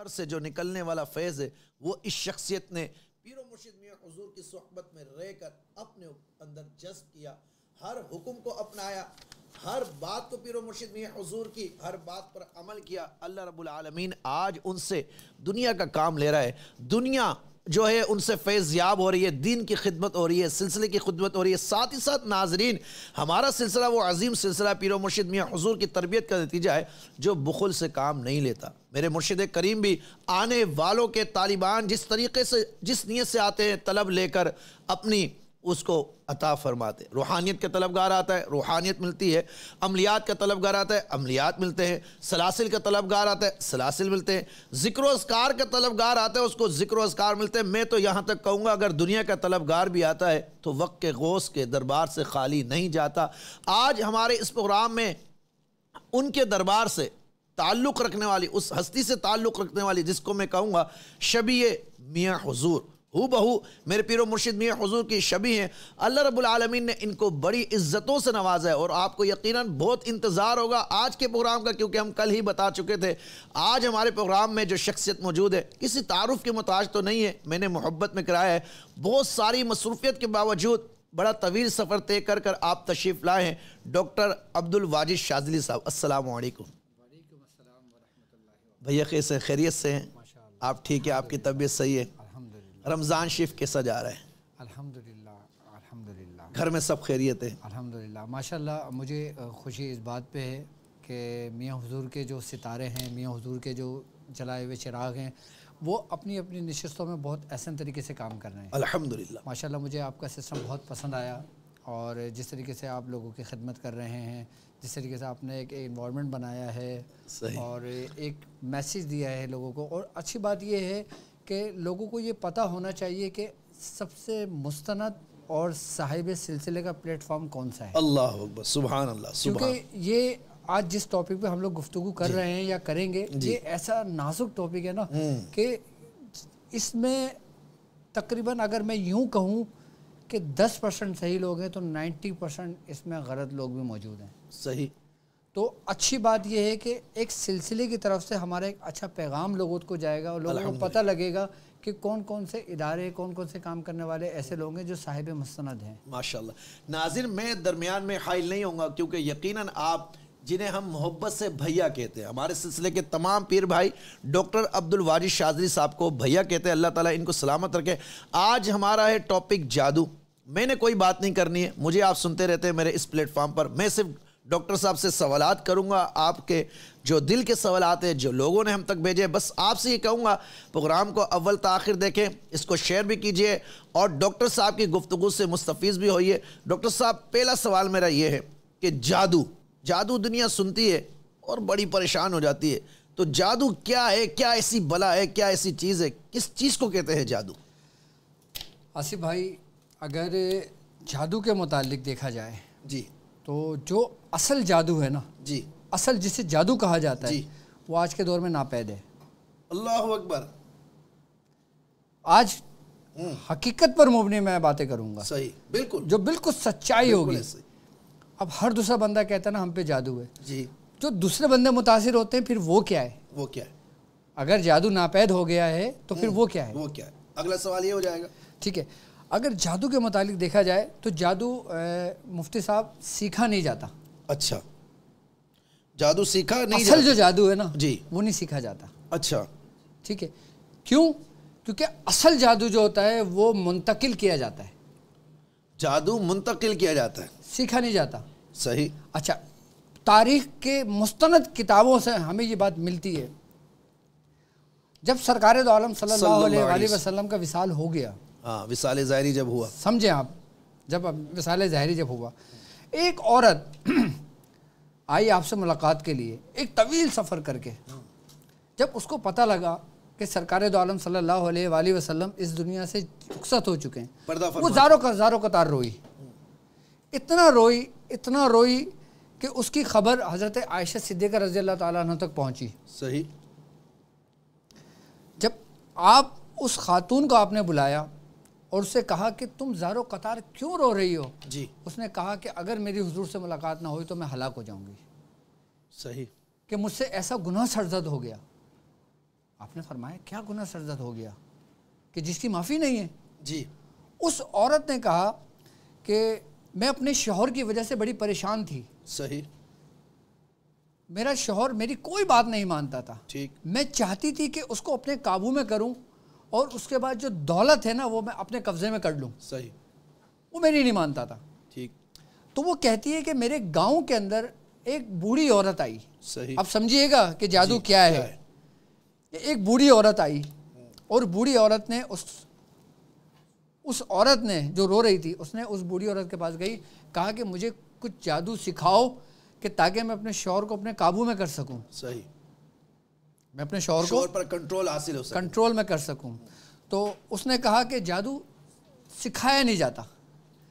हर से जो निकलने वाला फैज़ है वो इस शख्सियत ने पीर मुर्शिद मियाँ हजूर की सहबत में रहकर अपने अंदर जज्ब किया हर हुक्म को अपनाया हर बात को पीर मुर्शिद मियाँ हजूर की हर बात पर अमल किया अल्लाह रबालमीन आज उनसे दुनिया का काम ले रहा है दुनिया जो है उनसे फैज़याब हो रही है दीन की खिदमत हो रही है सिलसिले की खिदमत हो रही है साथ ही साथ नाजरीन हमारा सिलसिला वो अजीम सिलसिला पीर मुर्शिद मियाँ हजूर की तरबियत का नतीजा है जो बुखल से काम नहीं लेता मेरे मुर्शिद करीम भी आने वालों के तालिबान जिस तरीके से जिस नीयत से आते हैं तलब लेकर अपनी उसको अता फरमाते रूहानियत तलब तलबगार आता है रूहानियत मिलती है अमलियात का तलबगार आता है अमलियात मिलते हैं सलासिल का तलबगार आता है सलासिल मिलते हैं जिक्र असकार का तलबगार आता है उसको जिक्र असकार मिलते हैं मैं तो यहाँ तक कहूँगा अगर दुनिया का तलबगार भी आता है तो वक्त के गोश के दरबार से खाली नहीं जाता आज हमारे इस प्रोग्राम में उनके दरबार से ताल्लुक़ रखने वाली उस हस्ती से ताल्लुक़ रखने वाली जिसको मैं कहूँगा शबी मियाँ हजूर हु बहू मेरे पीर मुर्शिद मियाँ हजूर की शबी हैं अल्लाह रबालमीन ने इनको बड़ी इज्जतों से नवाजा है और आपको यकीनन बहुत इंतज़ार होगा आज के प्रोग्राम का क्योंकि हम कल ही बता चुके थे आज हमारे प्रोग्राम में जो शख्सियत मौजूद है किसी तारुफ के मोहताज तो नहीं है मैंने मोहब्बत में कराया है बहुत सारी मसरूफियत के बावजूद बड़ा तवील सफ़र तय कर कर आप तशरीफ़ लाए हैं डॉक्टर अब्दुल वाजिद शाजली साहब वालेकुम भैया कैसे खैरियत से हैं आप ठीक है आपकी तबीयत सही है रमज़ान शिफ कैसा जा रहा है अल्हम्दुलिल्लाह घर में सब खैरियत है अल्हम्दुलिल्लाह माशाल्लाह मुझे खुशी इस बात पे है कि मियाँ हजूर के जो सितारे हैं मियाँ हजूर के जो जलाए हुए चिराग हैं वो अपनी अपनी नशस्तों में बहुत आसान तरीके से काम कर रहे हैं अल्हम्दुलिल्लाह माशाल्लाह मुझे आपका सिस्टम बहुत पसंद आया और जिस तरीके से आप लोगों की खिदमत कर रहे हैं जिस तरीके से आपने एक इन्वामेंट बनाया है और एक मैसेज दिया है लोगों को और अच्छी बात यह है कि लोगों को ये पता होना चाहिए कि सबसे मुस्तनद और साहिब सिलसिले का प्लेटफॉर्म कौन सा है अल्लाह सुबहान अल्लाह क्योंकि ये आज जिस टॉपिक पे हम लोग गुफ्तु कर रहे हैं या करेंगे ये ऐसा नाजुक टॉपिक है ना हम्म। कि इसमें तकरीबन अगर मैं यूं कहूं कि 10 परसेंट सही लोग हैं तो 90 परसेंट इसमें गलत लोग भी मौजूद हैं सही तो अच्छी बात यह है कि एक सिलसिले की तरफ से हमारा एक अच्छा पैगाम लोगों को जाएगा और लोगों को पता लगेगा कि कौन कौन से इदारे कौन कौन से काम करने वाले ऐसे लोग हैं जो साहिब मसंद हैं माशा नाजिर मैं दरमियान में हाइल नहीं होंगे क्योंकि यकीन आप जिन्हें हम मोहब्बत से भैया कहते हैं हमारे सिलसिले के तमाम पीर भाई डॉक्टर अब्दुल वाजिद शाजरी साहब को भैया कहते हैं अल्लाह ताला इनको सलामत रखे आज हमारा है टॉपिक जादू मैंने कोई बात नहीं करनी है मुझे आप सुनते रहते हैं मेरे इस प्लेटफॉर्म पर मैं सिर्फ डॉक्टर साहब से सवालत करूँगा आपके जो दिल के सवाल हैं जो लोगों ने हम तक भेजे बस आपसे ये कहूँगा प्रोग्राम को अव्वल तखिर तो देखें इसको शेयर भी कीजिए और डॉक्टर साहब की गुफ्तु से मुस्तफ़ भी होइए डॉक्टर साहब पहला सवाल मेरा ये है कि जादू जादू दुनिया सुनती है और बड़ी परेशान हो जाती है तो जादू क्या है क्या ऐसी बला है क्या ऐसी चीज़ है किस चीज़ को कहते हैं जादू आसिफ भाई अगर जादू के मुतल देखा जाए जी तो जो असल जादू है ना जी असल जिसे जादू कहा जाता है वो आज के दौर में नापैद है अल्लाह अकबर आज हम्म। हकीकत पर मुबनी मैं बातें करूंगा सही बिल्कुल जो बिल्कुल सच्चाई होगी अब हर दूसरा बंदा कहता है ना हम पे जादू है जी जो दूसरे बंदे मुतासर होते हैं फिर वो क्या है वो क्या है अगर जादू नापैद हो गया है तो फिर हम्म। वो क्या है वो क्या है अगला सवाल ये हो जाएगा ठीक है अगर जादू के मुतालिक देखा जाए तो जादू मुफ्ती साहब सीखा नहीं जाता अच्छा जादू सीखा नहीं असल जो जादू है ना जी वो नहीं सीखा जाता अच्छा ठीक है क्यों क्योंकि असल जादू जो होता है वो मुंतकिल किया जाता है जादू मुंतकिल किया जाता है सीखा नहीं जाता सही अच्छा तारीख के मुस्तंद किताबों से हमें ये बात मिलती है जब सरकार आलम सल्लल्लाहु अलैहि वसल्लम का विशाल हो गया हाँ विसाल ज़ाहरी जब हुआ समझे आप जब विसाल ज़ाहरी जब हुआ एक औरत आई आपसे मुलाकात के लिए एक तवील सफ़र करके जब उसको पता लगा कि सरकार दोम सल्लल्लाहु अलैहि वसल्लम इस दुनिया से रुखसत हो चुके हैं वो जारों का जारों कतार रोई इतना रोई इतना रोई कि उसकी खबर हज़रत आयशा सिद्दीक रजी अल्लाह तक पहुंची सही जब आप उस खातून को आपने बुलाया और उससे कहा कि तुम जारो कतार क्यों रो रही हो जी उसने कहा कि अगर मेरी हुजूर से मुलाकात ना हुई तो मैं हलाक हो जाऊंगी सही कि मुझसे ऐसा गुनाह सरजद हो गया आपने फरमाया क्या गुनाह सरजद हो गया कि जिसकी माफ़ी नहीं है जी उस औरत ने कहा कि मैं अपने शोहर की वजह से बड़ी परेशान थी सही मेरा शोहर मेरी कोई बात नहीं मानता था ठीक मैं चाहती थी कि उसको अपने काबू में करूं और उसके बाद जो दौलत है ना वो मैं अपने कब्जे में कर लूँ सही वो मेरी नहीं मानता था ठीक तो वो कहती है कि मेरे गांव के अंदर एक बूढ़ी औरत आई सही आप समझिएगा कि जादू क्या, है, है। एक बूढ़ी औरत आई और बूढ़ी औरत ने उस उस औरत ने जो रो रही थी उसने उस बूढ़ी औरत के पास गई कहा कि मुझे कुछ जादू सिखाओ कि ताकि मैं अपने शौर को अपने काबू में कर सकूं सही मैं अपने शोर, को पर कंट्रोल हासिल हो कंट्रोल में कर सकूं तो उसने कहा कि जादू सिखाया नहीं जाता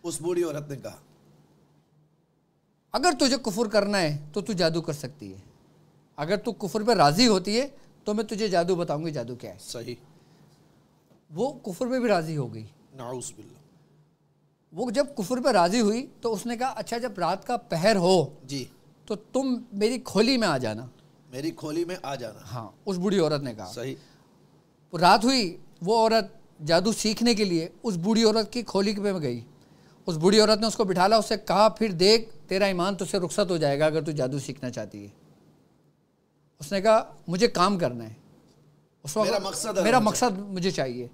उस बूढ़ी औरत ने कहा अगर तुझे कुफुर करना है तो तू जादू कर सकती है अगर तू कुफुर पर राज़ी होती है तो मैं तुझे जादू बताऊंगी जादू क्या है सही वो कुफुर पर भी राज़ी हो गई वो जब कुफुर पर राज़ी हुई तो उसने कहा अच्छा जब रात का पहर हो जी तो तुम मेरी खोली में आ जाना मेरी खोली में आ जाना हाँ उस बूढ़ी औरत ने कहा सही रात हुई वो औरत जादू सीखने के लिए उस बूढ़ी औरत की खोली पे में गई उस बूढ़ी औरत ने उसको बिठाला उसे कहा फिर देख तेरा ईमान तुझसे रुखसत हो जाएगा अगर तू जादू सीखना चाहती है उसने कहा मुझे काम करना है उस वक्त मेरा मकसद मेरा मकसद मुझे चाहिए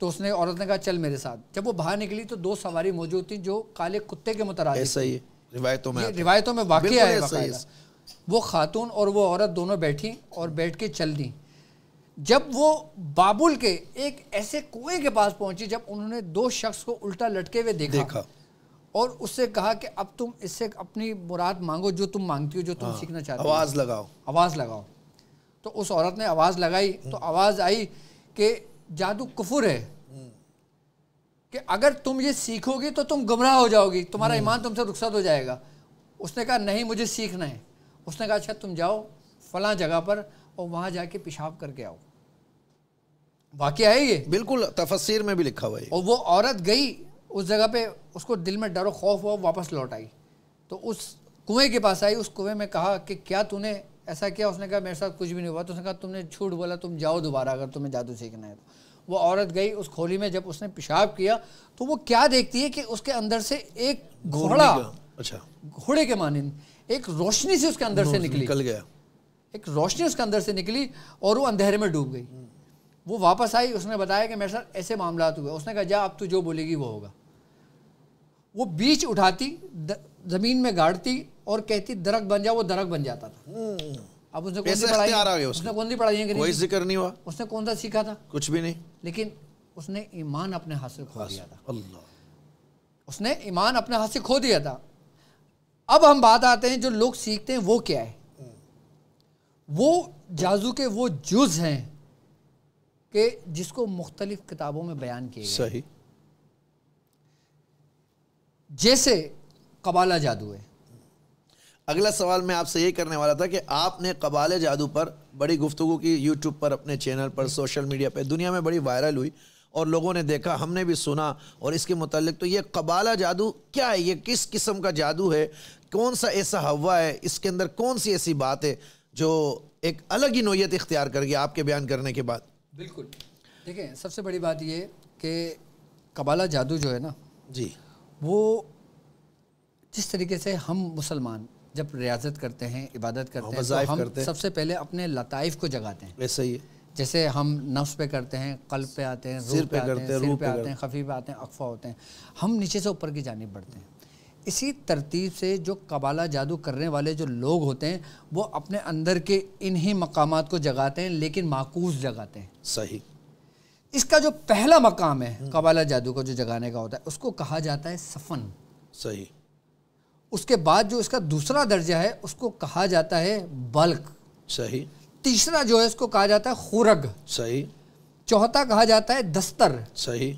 तो उसने औरत ने कहा चल मेरे साथ जब वो बाहर निकली तो दो सवारी मौजूद थी जो काले कुत्ते के मुतरा सही ही रिवायतों में रिवायतों में वाकई आया वो खातून और वो औरत दोनों बैठी और बैठ के चल दी जब वो बाबुल के एक ऐसे कुएं के पास पहुंची जब उन्होंने दो शख्स को उल्टा लटके हुए देखा, देखा। और उससे कहा कि अब तुम इससे अपनी मुराद मांगो जो तुम मांगती हो जो तुम हाँ। सीखना चाहते हो आवाज़ लगाओ आवाज़ लगाओ तो उस औरत ने आवाज़ लगाई तो हम्म। आवाज़ आई कि जादू कुफुर है हम्म। कि अगर तुम ये सीखोगी तो तुम गुमराह हो जाओगी तुम्हारा हम्म। ईमान तुमसे रुखसत हो जाएगा उसने कहा नहीं मुझे सीखना है उसने कहा अच्छा तुम जाओ फला जगह पर और वहां जाके पेशाब करके आओ वाक्य है ये बिल्कुल तफसीर में भी लिखा हुआ है और वो औरत गई उस जगह पे उसको दिल में डर खौफ हुआ वापस लौट आई तो उस कुएं के पास आई उस कुएं में कहा कि क्या तूने ऐसा किया उसने कहा मेरे साथ कुछ भी नहीं हुआ तो उसने कहा तुमने झूठ बोला तुम जाओ दोबारा अगर तुम्हें जादू सीखना है तो वो औरत गई उस खोली में जब उसने पेशाब किया तो वो क्या देखती है कि उसके अंदर से एक घोड़ा अच्छा घोड़े के मानिंद एक रोशनी से उसके अंदर से निकली निकल गया एक रोशनी उसके अंदर से निकली और वो अंधेरे में डूब गई वो वापस आई उसने बताया कि मेरे सर ऐसे मामला हुए उसने कहा जा अब तू जो बोलेगी वो होगा वो बीच उठाती ज़मीन में गाड़ती और कहती दरक बन जा वो दरख बन जाता था हम्म। अब उसने कौन सी पढ़ाई उसने कौन सी पढ़ाई है कोई जिक्र नहीं हुआ उसने कौन सा सीखा था कुछ भी नहीं लेकिन उसने ईमान अपने हाथ से खो दिया था अल्लाह उसने ईमान अपने हाथ से खो दिया था अब हम बात आते हैं जो लोग सीखते हैं वो क्या है वो जाजू के वो जुज हैं कि जिसको मुख्तलिफ किताबों में बयान किए सही जैसे कबाला जादू है अगला सवाल मैं आपसे यही करने वाला था कि आपने कबाले जादू पर बड़ी गुफ्तु की यूट्यूब पर अपने चैनल पर सोशल मीडिया पर दुनिया में बड़ी वायरल हुई और लोगों ने देखा हमने भी सुना और इसके मतलब तो ये कबाला जादू क्या है ये किस किस्म का जादू है कौन सा ऐसा हवा है इसके अंदर कौन सी ऐसी बात है जो एक अलग ही नोयत इख्तियार कर गया आपके बयान करने के बाद बिल्कुल देखें सबसे बड़ी बात ये कि कबाला जादू जो है ना जी वो जिस तरीके से हम मुसलमान जब रियाजत करते हैं इबादत करते हैं तो हम करते हैं। सबसे पहले अपने लताइफ को जगाते हैं ऐसा ही है जैसे हम नफ्स पे करते हैं कल पे आते हैं सिर पे, पे हैं सिर पे आते हैं खफी पे आते हैं अकफा होते हैं हम नीचे से ऊपर की जानी बढ़ते हैं इसी तरतीब से जो कबाला जादू करने वाले जो लोग होते हैं वो अपने अंदर के इन्हीं मकाम को जगाते हैं लेकिन माकूस जगाते हैं सही इसका जो पहला मकाम है कबाला जादू को जो जगाने का होता है उसको कहा जाता है सफ़न सही उसके बाद जो इसका दूसरा दर्जा है उसको कहा जाता है बल्क सही तीसरा जो है इसको कहा जाता है खुरग सही चौथा कहा जाता है दस्तर सही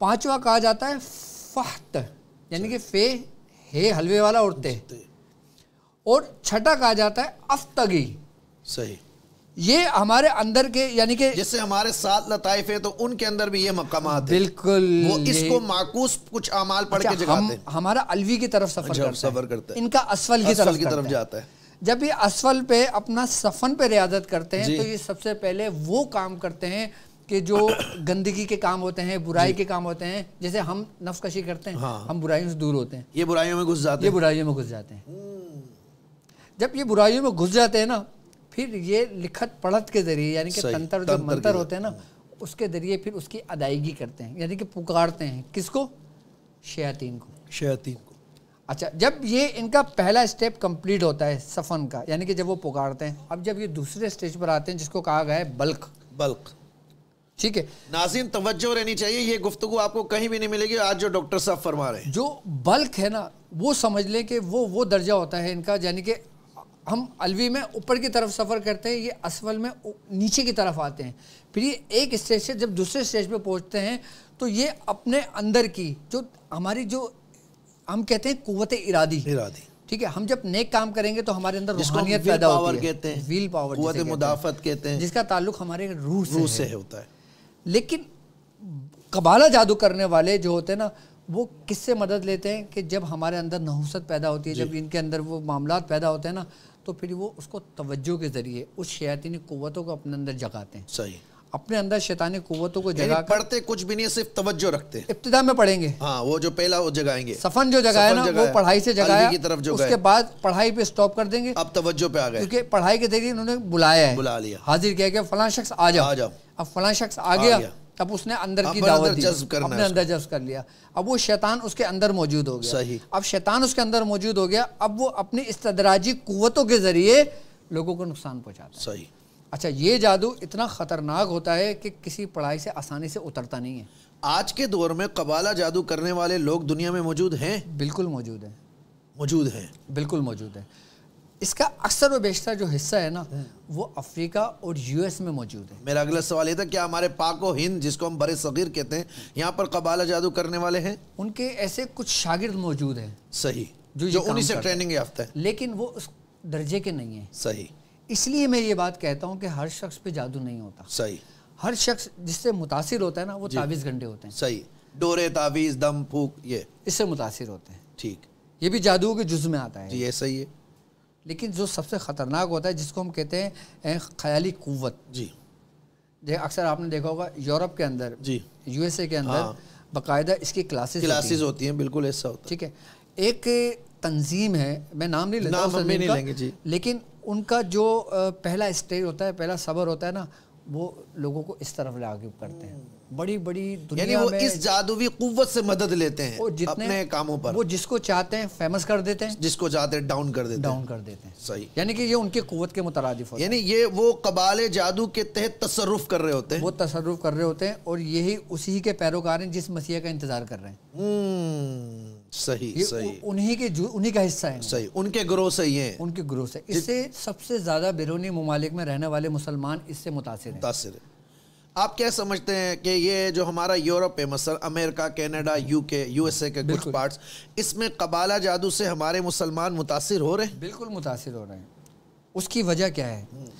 पांचवा कहा जाता है फहत यानी कि फे हे हलवे वाला और और छठा कहा जाता है अफ्तगी सही ये हमारे अंदर के यानी कि जैसे हमारे सात लताइफ है तो उनके अंदर भी ये मकाम बिल्कुल वो इसको माकूस कुछ अमाल पढ़ अच्छा, के जगाते हम, हमारा अलवी की तरफ सफर अच्छा, करता सफर करते हैं इनका असफल की तरफ की तरफ जाता है जब ये असफल पे अपना सफन पे रियाजत करते हैं तो ये सबसे पहले वो काम करते हैं कि जो गंदगी के काम होते हैं बुराई के काम होते हैं जैसे हम नफकशी करते हैं हाँ। हम बुराइयों से दूर होते हैं ये बुराइयों में घुस जाते ये बुराइयों में घुस जाते हैं जब ये बुराइयों में घुस जाते हैं ना फिर ये लिखत पढ़त के जरिए यानी कि तंत्र जो मंत्र होते हैं ना उसके जरिए फिर उसकी अदायगी करते हैं यानी कि पुकारते हैं किसको शयातीन को शयातीन को अच्छा जब ये इनका पहला स्टेप कंप्लीट होता है सफन का यानी कि जब वो पुकारते हैं अब जब ये दूसरे स्टेज पर आते हैं जिसको कहा गया है बल्क बल्क ठीक है नाजिन तवज्जो रहनी चाहिए ये गुफ्तगु आपको कहीं भी नहीं मिलेगी आज जो डॉक्टर साहब फरमा रहे हैं जो बल्क है ना वो समझ लें कि वो वो दर्जा होता है इनका यानी कि हम अलवी में ऊपर की तरफ सफ़र करते हैं ये असवल में नीचे की तरफ आते हैं फिर ये एक स्टेज से जब दूसरे स्टेज पर पहुंचते हैं तो ये अपने अंदर की जो हमारी जो हम कहते हैं कुत इरादी इरादी ठीक है हम जब नेक काम करेंगे तो हमारे अंदर रूहानियत पैदा होती है कहते हैं व्हील पावर मुदाफत कहते हैं जिसका ताल्लुक हमारे रूह से, रूह से है। होता है लेकिन कबाला जादू करने वाले जो होते हैं ना वो किससे मदद लेते हैं कि जब हमारे अंदर नहुसत पैदा होती है जब इनके अंदर वो मामला पैदा होते हैं ना तो फिर वो उसको तवज्जो के ज़रिए उस शयातिनी कुतों को अपने अंदर जगाते हैं सही अपने अंदर शैतानी कुवतों को जगा पढ़ते कुछ भी नहीं सिर्फ तवज्जो रखते हैं इब्तदा में पढ़ेंगे हाँ वो जो पहला वो जगाएंगे सफन जो जगाया ना वो पढ़ाई से जगाया की तरफ जो उसके बाद पढ़ाई पे स्टॉप कर देंगे अब तवज्जो पे आ गए क्योंकि पढ़ाई के जरिए उन्होंने बुलाया है बुला लिया हाजिर किया गया फला शख्स आ जाओ आ जाओ अब फला शख्स आ गया तब उसने अंदर की दावत दी अपने अंदर जज्ब कर लिया अब वो शैतान उसके अंदर मौजूद हो गया सही अब शैतान उसके अंदर मौजूद हो गया अब वो अपनी इस्तदराजी कुवतों के जरिए लोगों को नुकसान पहुंचाता है सही अच्छा ये जादू इतना ख़तरनाक होता है कि किसी पढ़ाई से आसानी से उतरता नहीं है आज के दौर में कबाला जादू करने वाले लोग दुनिया में मौजूद हैं बिल्कुल मौजूद हैं मौजूद हैं बिल्कुल मौजूद हैं इसका अक्सर व बेशतर जो हिस्सा है ना हाँ। वो अफ्रीका और यूएस में मौजूद है मेरा अगला सवाल ये था क्या हमारे पाको हिंद जिसको हम बड़े सगीर कहते हैं यहाँ पर कबाला जादू करने वाले हैं उनके ऐसे कुछ शागिर्द मौजूद हैं सही जो, जो उन्हीं से ट्रेनिंग याफ्ता है लेकिन वो उस दर्जे के नहीं है सही इसलिए मैं ये बात कहता हूँ कि हर शख्स पे जादू नहीं होता सही हर शख्स जिससे मुतासर होता है ना वो तावीज़ घंटे होते हैं सही डोरे तावीज़ दम फूक ये इससे मुतासर होते हैं ठीक ये भी जादू के जुज में आता है जी ये सही है लेकिन जो सबसे ख़तरनाक होता है जिसको हम कहते हैं ख्याली कुत जी देख अक्सर आपने देखा होगा यूरोप के अंदर जी यूएसए के अंदर हाँ। बाकायदा इसकी क्लासेस क्लासेस होती हैं है, बिल्कुल ऐसा होता ठीक है एक तंजीम है मैं नाम नहीं लेता नाम नहीं लेंगे जी लेकिन उनका जो पहला स्टेज होता है पहला सबर होता है ना वो लोगों को इस तरफ लागू करते हैं हम्म। बड़ी बड़ी दुनिया यानी वो में इस जादुई कुवत से मदद लेते हैं अपने कामों पर वो जिसको चाहते हैं फेमस कर देते हैं जिसको चाहते हैं डाउन कर देते डाउन हैं। कर देते हैं सही यानी कि ये उनके कुत के मुतरदिफ होते यानी ये वो कबाले जादू के तहत तसरुफ कर रहे होते हैं वो तसरुफ कर रहे होते हैं और यही उसी के पैरोकार हैं जिस मसीह का इंतजार कर रहे हैं हम्म। सही सही उन्हीं के उन्हीं का हिस्सा है सही उनके ग्रोह से ये उनके ग्रोह से इससे सबसे ज़्यादा बिरूनी ममालिक में रहने वाले मुसलमान इससे मुतासर मुतासर आप क्या समझते हैं कि ये जो हमारा यूरोप है मसल अमेरिका कनाडा यूके यूएसए के कुछ पार्ट्स इसमें कबाला जादू से हमारे मुसलमान मुतासर हो रहे हैं बिल्कुल मुतासर हो रहे हैं उसकी वजह क्या है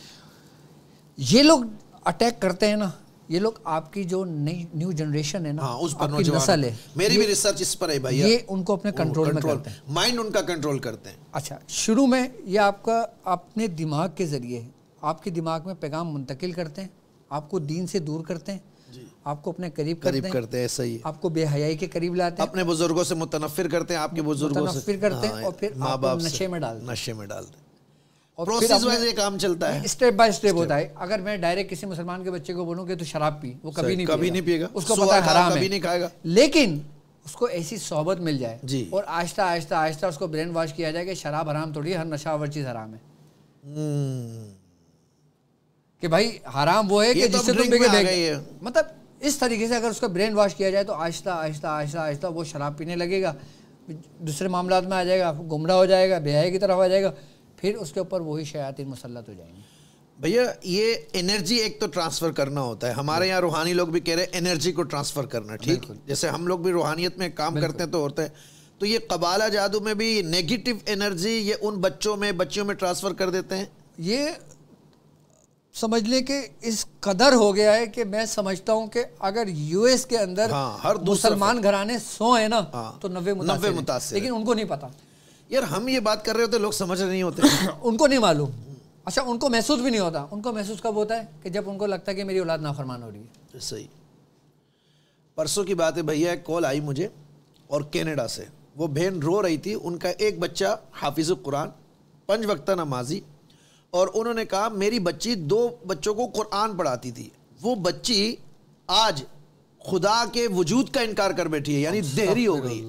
ये लोग अटैक करते हैं ना ये लोग आपकी जो नई न्यू जनरेशन है ना हाँ, उस पर नस्ल है मेरी भी रिसर्च इस पर है भाई ये उनको अपने कंट्रोल में करते हैं माइंड उनका कंट्रोल करते हैं अच्छा शुरू में ये आपका अपने दिमाग के जरिए आपके दिमाग में पैगाम मुंतकिल करते हैं आपको दीन से दूर करते हैं आपको अपने करीब करीब करते हैं ऐसा ही आपको बेहयाई के करीब लाते हैं अपने बुजुर्गों से मुतनफिर करते हैं आपके बुजुर्गों से करते हैं हाँ, और फिर माँ बाप नशे में डालते नशे में डालते हैं प्रोसेस वाइज ये काम चलता है स्टेप बाय स्टेप होता है अगर मैं डायरेक्ट किसी मुसलमान के बच्चे को बोलूँ कि तू शराब पी वो कभी नहीं कभी नहीं पिएगा उसको पता है हराम है नहीं खाएगा लेकिन उसको ऐसी सोहबत मिल जाए जी और आहिस्ता आहिस्ता आहिस्ता उसको ब्रेन वॉश किया जाए कि शराब हराम थोड़ी हर नशा वर चीज़ हराम है हम्म। कि भाई हराम वो है कि तो जिससे तुम बिगे मतलब इस तरीके से अगर उसका ब्रेन वॉश किया जाए तो आहिस्ता आहिस्ता आहिस्ता आहिस्ता वो शराब पीने लगेगा दूसरे मामला में आ जाएगा गुमराह हो जाएगा बेहाई की तरफ आ जाएगा फिर उसके ऊपर वही शयातिन मुसलत हो जाएंगे भैया ये एनर्जी एक तो ट्रांसफ़र करना होता है हमारे यहाँ रूहानी लोग भी कह रहे हैं एनर्जी को ट्रांसफ़र करना ठीक जैसे हम लोग भी रूहानियत में काम करते हैं तो होते हैं तो ये कबाला जादू में भी नेगेटिव एनर्जी ये उन बच्चों में बच्चियों में ट्रांसफ़र कर देते हैं ये समझ लें कि इस कदर हो गया है कि मैं समझता हूँ कि अगर यूएस के अंदर हाँ, हर मुसलमान घराने सो है ना हाँ, तो नब्बे नब्बे मुतासर लेकिन उनको नहीं पता यार हम ये बात कर रहे होते लोग समझ नहीं होते उनको नहीं मालूम अच्छा उनको महसूस भी नहीं होता उनको महसूस कब होता है कि जब उनको लगता है कि मेरी औलाद नाफरमान हो रही है सही परसों की बात है भैया एक कॉल आई मुझे और कैनेडा से वो बहन रो रही थी उनका एक बच्चा हाफिज़ कुरान पंच वक्ता नमाजी और उन्होंने कहा मेरी बच्ची दो बच्चों को कुरान पढ़ाती थी वो बच्ची आज खुदा के वजूद का इनकार कर बैठी है यानी देहरी हो गई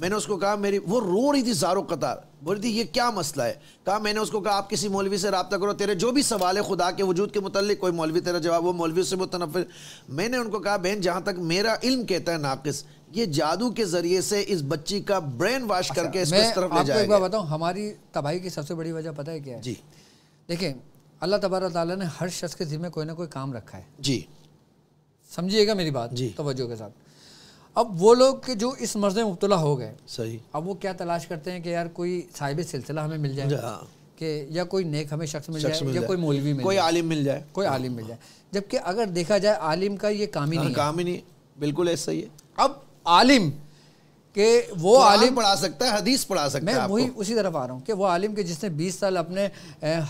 मैंने उसको कहा मेरी वो रो रही थी जारो कतार बोली थी ये क्या मसला है कहा मैंने उसको कहा आप किसी मौलवी से रबता करो तेरे जो भी सवाल है खुदा के वजूद के मतलब कोई मौलवी तेरा जवाब वो मौलवी से मुतनफ़ मैंने उनको कहा बहन जहाँ तक मेरा इल्म कहता है नाकिस ये जादू के जरिए से इस बच्ची का ब्रेन वॉश अच्छा, करके इस तरफ ले बताऊँ हमारी तबाही की सबसे बड़ी वजह पता है क्या जी देखिए अल्लाह तबारा ताला ने हर शख्स के जिम्मे कोई ना कोई काम रखा है जी समझिएगा मेरी बात जी तो के साथ अब वो लोग के जो इस मर्ज में मुबतला हो गए सही अब वो क्या तलाश करते हैं कि यार कोई साहिब सिलसिला हमें मिल जाए हाँ। कि या कोई नेक हमें शख्स मिल जाए या कोई मौलवी मिल कोई आलिम मिल जाए कोई आलिम मिल जाए जबकि अगर देखा जाए आलिम का ये काम ही हाँ, नहीं काम ही नहीं बिल्कुल ऐसा ही है अब आलिम के वो आलिम पढ़ा सकता है हदीस पढ़ा सकता है मैं वही उसी तरफ आ रहा हूँ कि वो आलिम के जिसने 20 साल अपने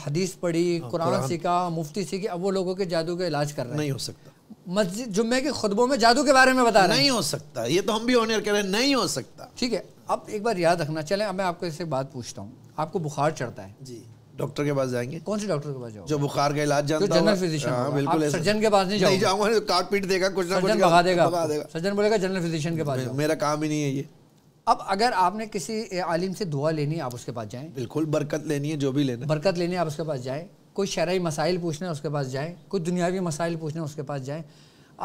हदीस पढ़ी हाँ, कुरान सीखा मुफ्ती सीखी अब वो लोगों के जादू का इलाज कर रहे हैं नहीं हो सकता मस्जिद जुम्मे के खुतबों में जादू के बारे में बता रहे हैं नहीं हो सकता ये तो हम भी ऑनियर कह रहे हैं नहीं हो सकता ठीक है अब एक बार याद रखना चले अब मैं आपको इससे बात पूछता हूँ आपको बुखार चढ़ता है जी डॉक्टर के पास जाएंगे कौन से डॉक्टर के पास जाओ जो बुखार का इलाज जानता जनरल फिजिशियन हाँ, बिल्कुल सर्जन के पास नहीं नहीं जाऊंगा तो काट पीट देगा कुछ ना कुछ भगा देगा सर्जन बोलेगा जनरल फिजिशियन के पास मेरा काम ही नहीं है ये अब अगर आपने किसी आलिम से दुआ लेनी है आप उसके पास जाएं बिल्कुल बरकत लेनी है जो भी लेना बरकत लेनी है आप उसके पास जाएं कोई शरय मसाइल पूछना उसके पास जाएँ कुछ दुनियावी मसाइल पूछना उसके पास जाएँ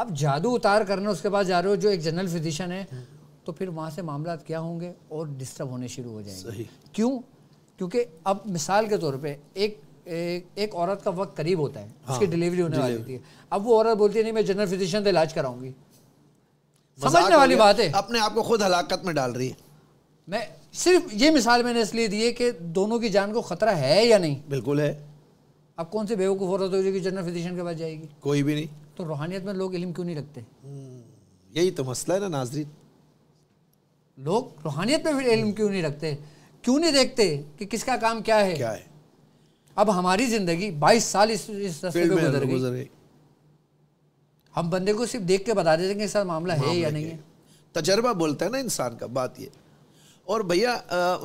आप जादू उतार करने उसके पास जा रहे हो जो एक जनरल फिजिशन है तो फिर वहाँ से मामला क्या होंगे और डिस्टर्ब होने शुरू हो जाएंगे क्यों क्योंकि अब मिसाल के तौर पर एक एक, एक औरत का वक्त करीब होता है हाँ, उसकी डिलीवरी होने वाली होती है अब वो औरत बोलती है नहीं मैं जनरल फिजिशियन से इलाज कराऊंगी समझने वाली बात है अपने आप को खुद हलाकत में डाल रही है मैं सिर्फ ये मिसाल मैंने इसलिए दी है कि दोनों की जान को खतरा है या नहीं बिल्कुल है अब कौन से बेवकूफ़ हो रहा है जनरल फिजिशियन के पास जाएगी कोई भी नहीं तो रूहानियत में लोग इलम क्यों नहीं रखते हम्म, यही तो मसला है ना नाजरीन लोग रूहानियत में फिर इलम क्यों नहीं रखते क्यों नहीं देखते कि किसका काम क्या है क्या है अब हमारी ज़िंदगी बाईस साल इस इस रस्ते पे गुजर गई हम बंदे को सिर्फ देख के बता देते हैं कि सर मामला है या नहीं है तजर्बा बोलता है ना इंसान का बात ये और भैया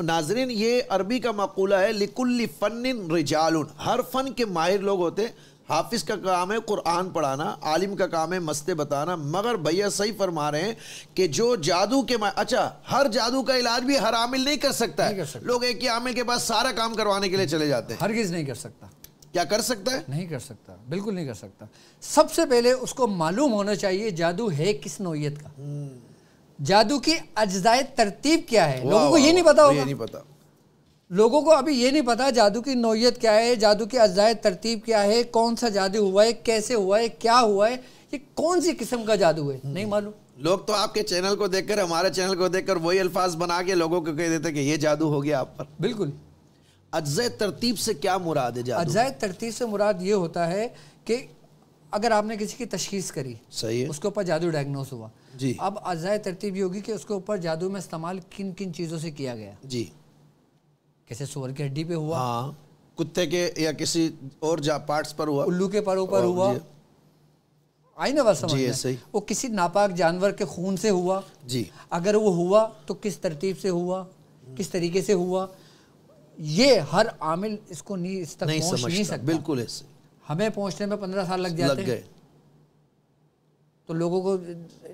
नाजरीन ये अरबी का मकूला है लिकुल्ली फ़न रिजाल हर फ़न के माहिर लोग होते हाफिज़ का काम है कुरान पढ़ाना आलिम का काम है मस्ते बताना मगर भैया सही फरमा रहे हैं कि जो जादू के अच्छा हर जादू का इलाज भी हर आमिल नहीं कर सकता है कर सकता। लोग एक ही आमिल के पास सारा काम करवाने के लिए चले जाते हैं हरगिज़ नहीं कर सकता क्या कर सकता है नहीं कर सकता बिल्कुल नहीं कर सकता सबसे पहले उसको मालूम होना चाहिए जादू है किस नोयत का हम्म। जादू की अज्जाए तरतीब क्या है लोगों को ये नहीं पता होगा ये नहीं पता लोगों को अभी ये नहीं पता जादू की नोयत क्या है जादू की अज्जाए तरतीब क्या है कौन सा जादू हुआ है कैसे हुआ है क्या हुआ है ये कौन सी किस्म का जादू है हम्म। नहीं मालूम लोग तो आपके चैनल को देखकर हमारे चैनल को देखकर वही अल्फाज बना के लोगों को कह देते कि ये जादू हो गया आप पर बिल्कुल अज्जाए तरतीब से क्या मुराद है अज्जाए तरतीब से मुराद ये होता है कि अगर आपने किसी की तशखीस करी सही है उसके ऊपर जादू डायग्नोस हुआ जी अब अजय तरतीब ये होगी कि उसके ऊपर जादू में इस्तेमाल किन किन चीज़ों से किया गया जी कैसे सुअर की हड्डी पे हुआ हाँ कुत्ते के या किसी और जा पार्ट्स पर हुआ उल्लू के पर ऊपर हुआ आई ना बात समझ में वो किसी नापाक जानवर के खून से हुआ जी अगर वो हुआ तो किस तरतीब से हुआ किस तरीके से हुआ ये हर आमिल इसको नहीं, इस तक नहीं, समझ नहीं सकता बिल्कुल ऐसे हमें पहुंचने में पंद्रह साल लग जाते लग गए तो लोगों को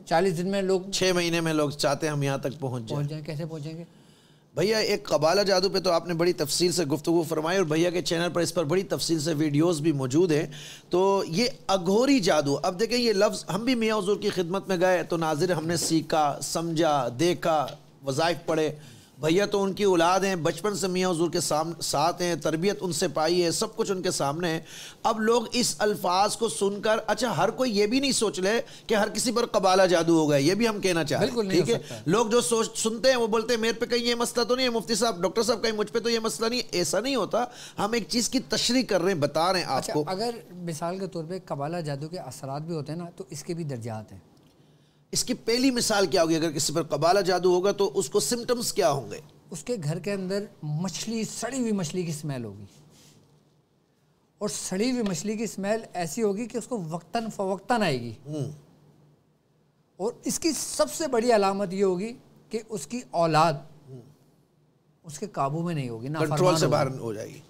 चालीस दिन में लोग छः महीने में लोग चाहते हैं हम यहाँ तक पहुँच जाए पहुँच जाए कैसे पहुँचेंगे भैया एक कबाला जादू पे तो आपने बड़ी तफसील से गुफ्तु फरमाई और भैया के चैनल पर इस पर बड़ी तफसील से वीडियोस भी मौजूद हैं तो ये अघोरी जादू अब देखें ये लफ्ज़ हम भी मियाँ हजूर की खिदमत में गए तो नाजिर हमने सीखा समझा देखा वज़ाइफ पढ़े भैया तो उनकी औलाद हैं बचपन से मियाँ हजूर के साम साथ हैं तरबियत उनसे पाई है सब कुछ उनके सामने है अब लोग इस अल्फाज को सुनकर अच्छा हर कोई ये भी नहीं सोच ले कि हर किसी पर कबाला जादू हो गया ये भी हम कहना चाहें हैं ठीक है लोग जो सोच सुनते हैं वो बोलते हैं मेरे पे कहीं ये मसला तो नहीं है मुफ्ती साहब डॉक्टर साहब कहीं मुझ पर तो ये मसला नहीं ऐसा नहीं होता हम एक चीज़ की तशरी कर रहे हैं बता रहे हैं अच्छा, आपको अगर मिसाल के तौर पर कबाला जादू के असरा भी होते हैं ना तो इसके भी दर्जात हैं इसकी पहली मिसाल क्या होगी अगर किसी पर कबाला जादू होगा तो उसको सिम्टम्स क्या होंगे उसके घर के अंदर मछली सड़ी हुई मछली की स्मेल होगी और सड़ी हुई मछली की स्मेल ऐसी होगी कि उसको वक्तन फवक्तन आएगी हम्म। और इसकी सबसे बड़ी अलामत ये होगी कि उसकी औलाद हम्म। उसके काबू में नहीं होगी ना कंट्रोल से बाहर हो जाएगी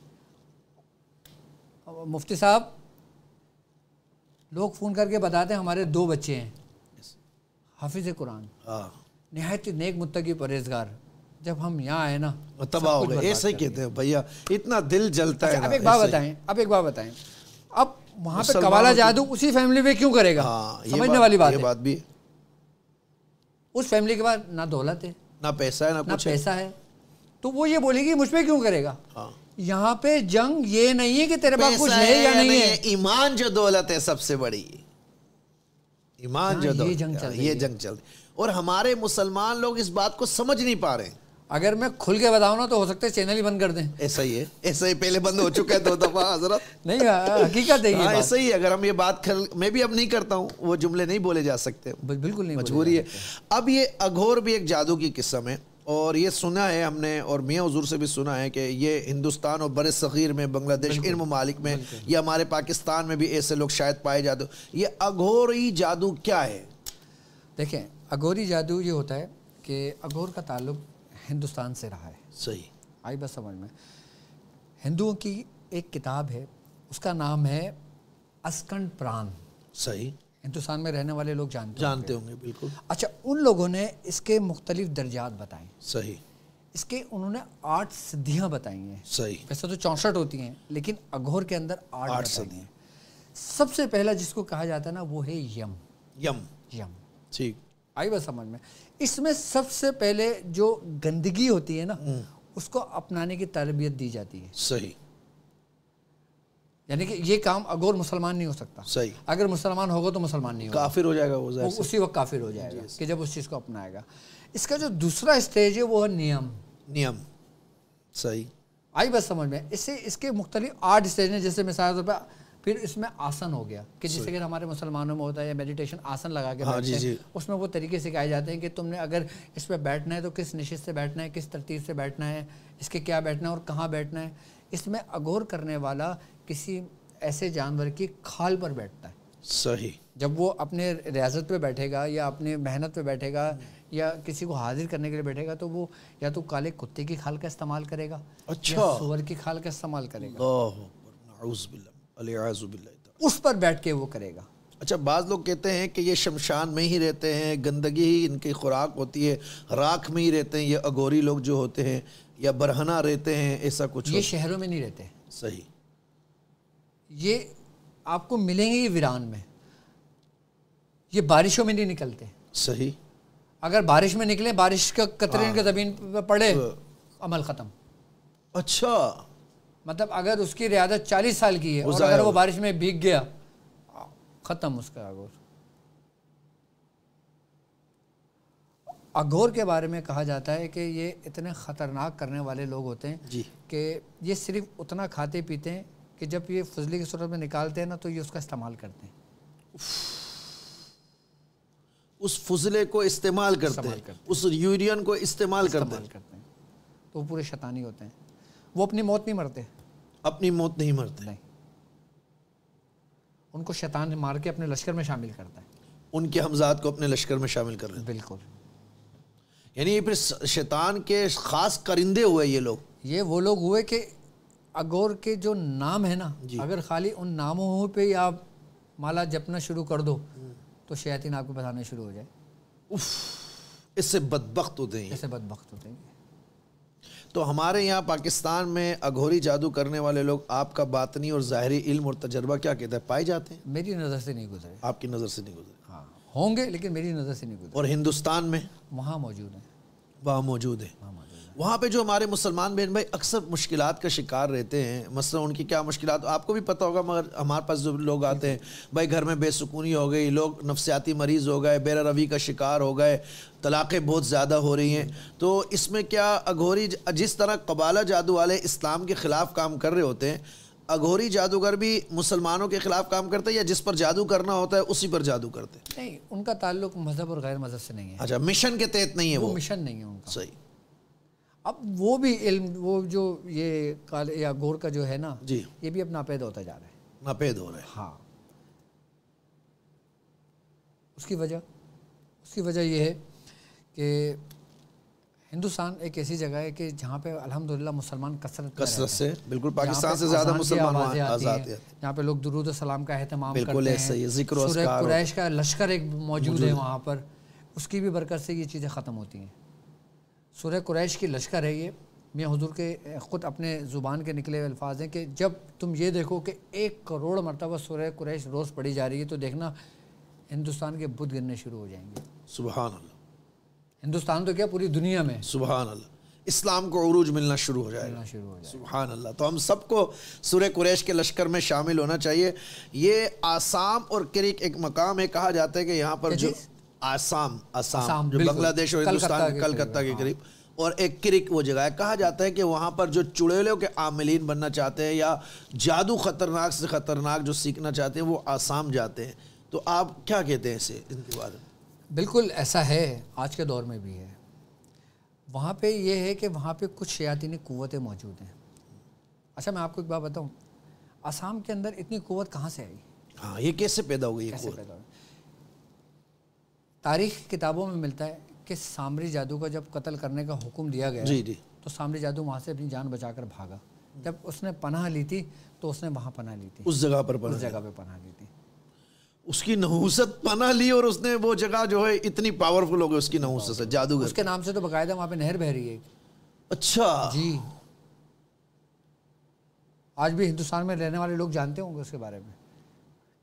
मुफ्ती साहब लोग फ़ोन करके बताते हैं हमारे दो बच्चे हैं हाफिज कुरान हाँ। नहायत नेक मुतकी परहेजगार जब हम यहाँ आए ना तब ऐसे ही कहते हैं भैया इतना दिल जलता अच्छा, है अब एक बात बताएं अब एक बात बताएं अब वहां पे कवाला जादू उसी फैमिली में क्यों करेगा हाँ, समझने वाली बात ये बात भी उस फैमिली के पास ना दौलत है ना पैसा है ना, ना कुछ पैसा है तो वो ये बोलेगी मुझ पर क्यों करेगा हाँ। यहाँ पे जंग ये नहीं है कि तेरे पास कुछ है या नहीं है ईमान जो दौलत है सबसे बड़ी ईमान हाँ, जो ये जंग चल हाँ, ये जंग चल और हमारे मुसलमान लोग इस बात को समझ नहीं पा रहे अगर मैं खुल के बताऊँ ना तो हो सकता है चैनल ही बंद कर दें ऐसा ही है ऐसा ही पहले बंद हो चुका है दो दफ़ा हजरत नहीं हाँ, हकीकत है ऐसा ही अगर हम ये बात कर मैं भी अब नहीं करता हूँ वो जुमले नहीं बोले जा सकते बिल्कुल नहीं मजबूरी है अब ये अघोर भी एक जादू की किस्म है और ये सुना है हमने और मियाँ हजूर से भी सुना है कि ये हिंदुस्तान और बर सग़ीर में बांग्लादेश इन ममालिक में या हमारे पाकिस्तान में भी ऐसे लोग शायद पाए जादू ये अघोरी जादू क्या है देखें अघोरी जादू ये होता है कि अघोर का ताल्लुक हिंदुस्तान से रहा है सही आई बस समझ में हिंदुओं की एक किताब है उसका नाम है अस्कंड प्राण सही हिंदुस्तान में रहने वाले लोग जानते जानते होंगे बिल्कुल अच्छा उन लोगों ने इसके मुख्तलिफ दर्जात बताए सही इसके उन्होंने आठ सिद्धियां बताई हैं सही वैसे तो चौंसठ होती हैं लेकिन अघोर के अंदर आठ आठ सिद्धियां सबसे पहला जिसको कहा जाता है ना वो है यम यम यम ठीक आई बात समझ में इसमें सबसे पहले जो गंदगी होती है ना हम्म। उसको अपनाने की तरबियत दी जाती है सही यानी कि ये काम अगोर मुसलमान नहीं हो सकता सही अगर मुसलमान होगा तो मुसलमान नहीं होगा काफिर हो जाएगा वो, वो उसी वक्त काफिर हो जाएगा कि जब उस चीज़ को अपनाएगा इसका जो दूसरा स्टेज है वो है नियम नियम सही आई बस समझ में इससे इसके मुख्तलिफ आठ स्टेज हैं जैसे मिसाल तौर पर फिर इसमें आसन हो गया कि जिससे कि हमारे मुसलमानों में होता है या मेडिटेशन आसन लगा के हाँ जी जी। उसमें वो तरीके सिखाए जाते हैं कि तुमने अगर इस पर बैठना है तो किस निश्चित से बैठना है किस तरतीब से बैठना है इसके क्या बैठना है और कहाँ बैठना है इसमें अगोर करने वाला किसी ऐसे जानवर की खाल पर बैठता है सही जब वो अपने रियाजत पे बैठेगा या अपने मेहनत पे बैठेगा या किसी को हाजिर करने के लिए बैठेगा तो वो या तो काले कुत्ते की खाल का इस्तेमाल करेगा अच्छा सुअर की खाल का इस्तेमाल करेगा उस पर बैठ के वो करेगा अच्छा बाज़ लोग कहते हैं कि ये शमशान में ही रहते हैं गंदगी ही इनकी खुराक होती है राख में ही रहते हैं ये अगोरी लोग जो होते हैं या बरहना रहते हैं ऐसा कुछ ये शहरों में नहीं रहते सही ये आपको मिलेंगे ये वीरान में ये बारिशों में नहीं निकलते सही अगर बारिश में निकले बारिश का कतरे इनके हाँ। ज़मीन पर पड़े हाँ। अमल ख़त्म अच्छा मतलब अगर उसकी रियादत चालीस साल की है और अगर वो बारिश में भीग गया ख़त्म उसका आगोर अघोर के बारे में कहा जाता है कि ये इतने ख़तरनाक करने वाले लोग होते हैं कि ये सिर्फ उतना खाते पीते हैं कि जब ये फजली की सूरत में निकालते हैं ना तो ये उसका इस्तेमाल करते हैं उस फजले को इस्तेमाल करते हैं उस यूरियन को इस्तेमाल करते हैं तो पूरे शैतानी होते हैं वो अपनी मौत नहीं मरते अपनी मौत नहीं मरते नहीं उनको शैतान मार के अपने लश्कर में शामिल करता है उनके हमजात को अपने लश्कर में शामिल कर रहे हैं बिल्कुल यानी ये फिर शैतान के ख़ास करिंदे हुए ये लोग ये वो लोग हुए कि अगोर के जो नाम है ना अगर खाली उन नामों पे ही आप माला जपना शुरू कर दो तो शैतिन आपको बताना शुरू हो जाए उफ इससे बदबخت होते हैं इससे बदबخت होते हैं तो हमारे यहाँ पाकिस्तान में अघोरी जादू करने वाले लोग आपका बातनी और ज़ाहरी इल्म और तजर्बा क्या कहता है पाए जाते हैं मेरी नज़र से नहीं गुजरे आपकी नज़र से नहीं गुजरे होंगे लेकिन मेरी नज़र से नहीं गुजरे और हिंदुस्तान में वहाँ मौजूद हैं वहाँ मौजूद है वहाँ पे जो हमारे मुसलमान बहन भाई अक्सर मुश्किल का शिकार रहते हैं मसला उनकी क्या मुश्किल आपको भी पता होगा मगर हमारे पास जो लोग आते हैं भाई घर में बेसकूनी हो गई लोग नफसियाती मरीज़ हो गए बेर रवि का शिकार हो गए तलाक़ें बहुत ज़्यादा हो रही हैं तो इसमें क्या अघोरी जिस तरह कबाला जादू वाले इस्लाम के ख़िलाफ़ काम कर रहे होते हैं अघोरी जादूगर भी मुसलमानों के खिलाफ काम करते हैं या जिस पर जादू करना होता है उसी पर जादू करते हैं नहीं उनका ताल्लुक मजहब और गैर मजहब से नहीं है अच्छा मिशन के तहत नहीं है वो, वो मिशन नहीं है उनका सही अब वो भी इल्म वो जो ये काले या गोर का जो है ना जी ये भी अब नापेद होता जा रहा है नापेद हो रहा है हाँ उसकी वजह उसकी वजह यह है कि हिंदुस्तान एक ऐसी जगह है कि जहाँ पे अल्हम्दुलिल्लाह मुसलमान कसरत कसरत से बिल्कुल पाकिस्तान से ज़्यादा मुसलमान आज़ाद यहाँ पे लोग दुरूद सलाम का अहतमाम बिल्कुल कुरैश का लश्कर एक मौजूद है वहाँ पर उसकी भी बरकत से ये चीज़ें ख़त्म होती हैं सुरह कुरैश की लश्कर है ये मियाँ हजूर के ख़ुद अपने ज़ुबान के निकले हुए अल्फाज हैं कि जब तुम ये देखो कि एक करोड़ मरतबा सूर्य कुरैश रोज़ पढ़ी जा रही है तो देखना हिंदुस्तान के बुध गिरने शुरू हो जाएंगे सुबह हिंदुस्तान तो क्या पूरी दुनिया में सुबह अल्लाह इस्लाम को अरूज मिलना शुरू हो जाएगा शुरू हो अल्लाह तो हम सबको सुर कुरेश के लश्कर में शामिल होना चाहिए ये आसाम और क्रिक एक मकाम है कहा जाता है कि यहाँ पर जो आसाम आसाम, आसाम जो बांग्लादेश और हिंदुस्तान कलकत्ता के करीब हाँ। और एक क्रिक वो जगह है कहा जाता है कि वहाँ पर जो चुड़ैलों के आमिलीन बनना चाहते हैं या जादू ख़तरनाक से ख़तरनाक जो सीखना चाहते हैं वो आसाम जाते हैं तो आप क्या कहते हैं इसे इनके बारे में बिल्कुल ऐसा है आज के दौर में भी है वहाँ पे ये है कि वहाँ पे कुछ शयातीन क़वतें मौजूद हैं अच्छा मैं आपको एक बात बताऊँ असम के अंदर इतनी कुत कहाँ से आई हाँ ये कैसे पैदा हो गई कैसे पैदा हुई तारीख किताबों में मिलता है कि सामरी जादू का जब कत्ल करने का हुक्म दिया गया जी जी तो सामरी जादू वहाँ से अपनी जान बचा कर भागा जब उसने पनाह ली थी तो उसने वहाँ पनाह ली थी उस जगह पर उस जगह पर पनाह ली थी उसकी नहूसत पना ली और उसने वो जगह जो है इतनी पावरफुल हो गई उसकी नहूसत से जादूगर उसके नाम से तो बकायदा वहाँ पे नहर बह रही है अच्छा जी आज भी हिंदुस्तान में रहने वाले लोग जानते होंगे उसके बारे में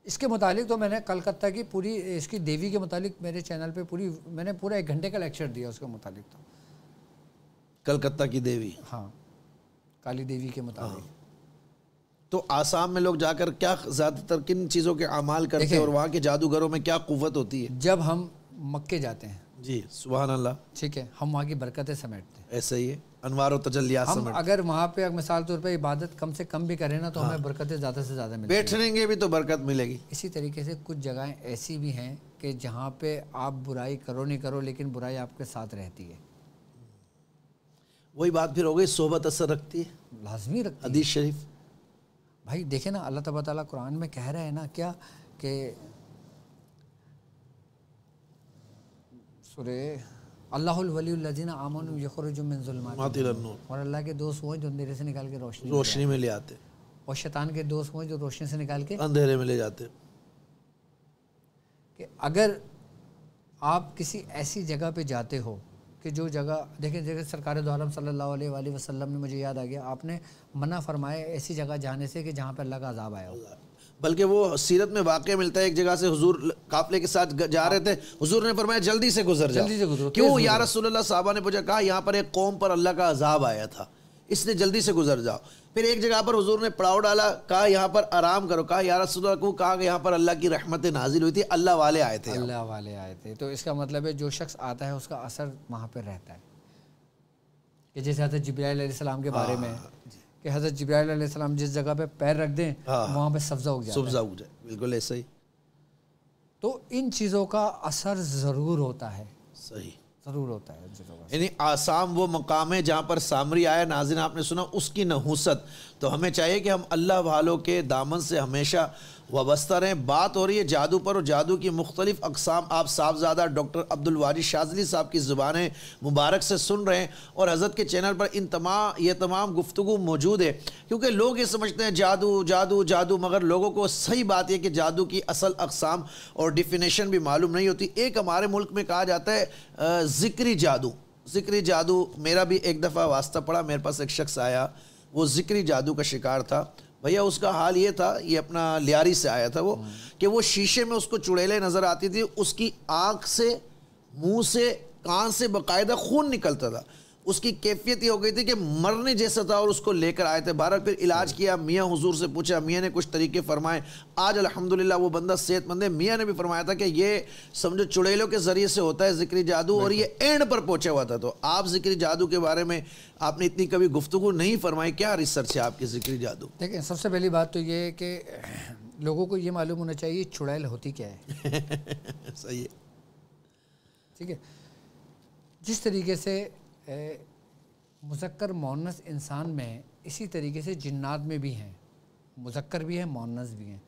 इसके मुतालिक तो मैंने कलकत्ता की पूरी इसकी देवी के मुतालिक मेरे चैनल पे पूरी मैंने पूरा एक घंटे का लेक्चर दिया उसके मुतालिक तो कलकत्ता की देवी हाँ काली देवी के मुताबिक हाँ। तो आसाम में लोग जाकर क्या ज़्यादातर किन चीज़ों के अमाल करते हैं और वहाँ के जादूगरों में क्या कुत होती है जब हम मक्के जाते हैं जी सुबह अल्लाह ठीक है हम वहाँ की बरकतें समेटते हैं ऐसे ही है अनवार तजलियात अगर वहाँ पे मिसाल तौर पे इबादत कम से कम भी करें ना तो हाँ। हमें बरकतें ज़्यादा से ज़्यादा मिलेगी बैठनेंगे भी तो बरकत मिलेगी इसी तरीके से कुछ जगहें ऐसी भी हैं कि जहाँ पे आप बुराई करो नहीं करो लेकिन बुराई आपके साथ रहती है वही बात फिर हो गई सोबत असर रखती है लाजमी रखती हदीस शरीफ भाई देखे ना अल्लाह तबा ताली कुरान में कह रहे हैं ना क्या कि सुरे अल्लाहवलीजीना और अल्लाह के दोस्त हुए जो अंधेरे से निकाल के रोशनी रोशनी में ले आते और शैतान के दोस्त हुए जो रोशनी से निकाल के अंधेरे में ले जाते कि अगर आप किसी ऐसी जगह पे जाते हो कि जो जगह देखें जैसे सरकार दौरम सल्ला वसलम ने मुझे याद आ गया आपने मना फरमाया ऐसी जगह जाने से कि जहाँ पर अल्लाह का अजाब आया बल्कि वो सीरत में वाक़ मिलता है एक जगह से हुजूर काफले के साथ जा रहे थे हुजूर ने फरमाया जल्दी से गुजर जल्दी से गुजर क्यों यार रसोल्ला साहबा ने पूछा कहा यहाँ पर एक कौम पर अल्लाह का अजाब आया था इसलिए जल्दी से गुजर जाओ फिर एक जगह पर हजूर ने पड़ाव डाला कहा यहाँ पर आराम करो कहा यार को कहा यहाँ पर अल्लाह की रहमत नाजिल हुई थी अल्लाह वाले आए थे अल्लाह वाले आए थे तो इसका मतलब है जो शख्स आता है उसका असर वहाँ पर रहता है कि जैसे हजरत जब्राम के बारे हाँ। में कि हजरत जब्राम जिस जगह पे पैर रख दें हाँ। वहाँ पे सब्जा उग जाए सब्जा उग जाए बिल्कुल ऐसे ही तो इन चीज़ों का असर ज़रूर होता है सही जरूर होता है यानी आसाम वो मकाम है जहाँ पर सामरी आया नाजिन आपने सुना उसकी नहूसत तो हमें चाहिए कि हम अल्लाह वालों के दामन से हमेशा वाबस्ता रहें बात हो रही है जादू पर और जादू की मुख्तलिफ अकसाम आप साहबजादा डॉक्टर अब्दुलवारी शाजली साहब की ज़ुबान मुबारक से सुन रहे हैं और हज़रत के चैनल पर इन तमाम ये तमाम गुफ्तु मौजूद है क्योंकि लोग ये समझते हैं जादू जादू जादू मगर लोगों को सही बात यह कि जादू की असल अकसाम और डिफिनेशन भी मालूम नहीं होती एक हमारे मुल्क में कहा जाता है ज़िक्री जादू ज़िक्री जादू मेरा भी एक दफ़ा वास्ता पड़ा मेरे पास एक शख्स आया वो ज़िक्री जादू का शिकार था भैया उसका हाल ये था ये अपना लियारी से आया था वो हम्म। कि वो शीशे में उसको चुड़ैले नज़र आती थी उसकी आँख से मुंह से कान से बाकायदा खून निकलता था उसकी कैफियत ये हो गई थी कि मरने जैसा था और उसको लेकर आए थे बारह फिर इलाज किया मियाँ हुजूर से पूछा मियाँ ने कुछ तरीके फरमाए आज अल्हम्दुलिल्लाह वो बंदा सेहतमंद है मियाँ ने भी फरमाया था कि ये समझो चुड़ैलों के ज़रिए से होता है जिक्री जादू और ये एंड पर पहुंचा हुआ था तो आप जिक्री जादू के बारे में आपने इतनी कभी गुफ्तु नहीं फरमाई क्या रिसर्च है आपकी जिक्री जादू देखिए सबसे पहली बात तो ये कि लोगों को ये मालूम होना चाहिए चुड़ैल होती क्या है सही है ठीक है जिस तरीके से मुजक्र मोनस इंसान में इसी तरीके से जन्नात में भी हैं मुजक्र भी हैं मोनस भी हैं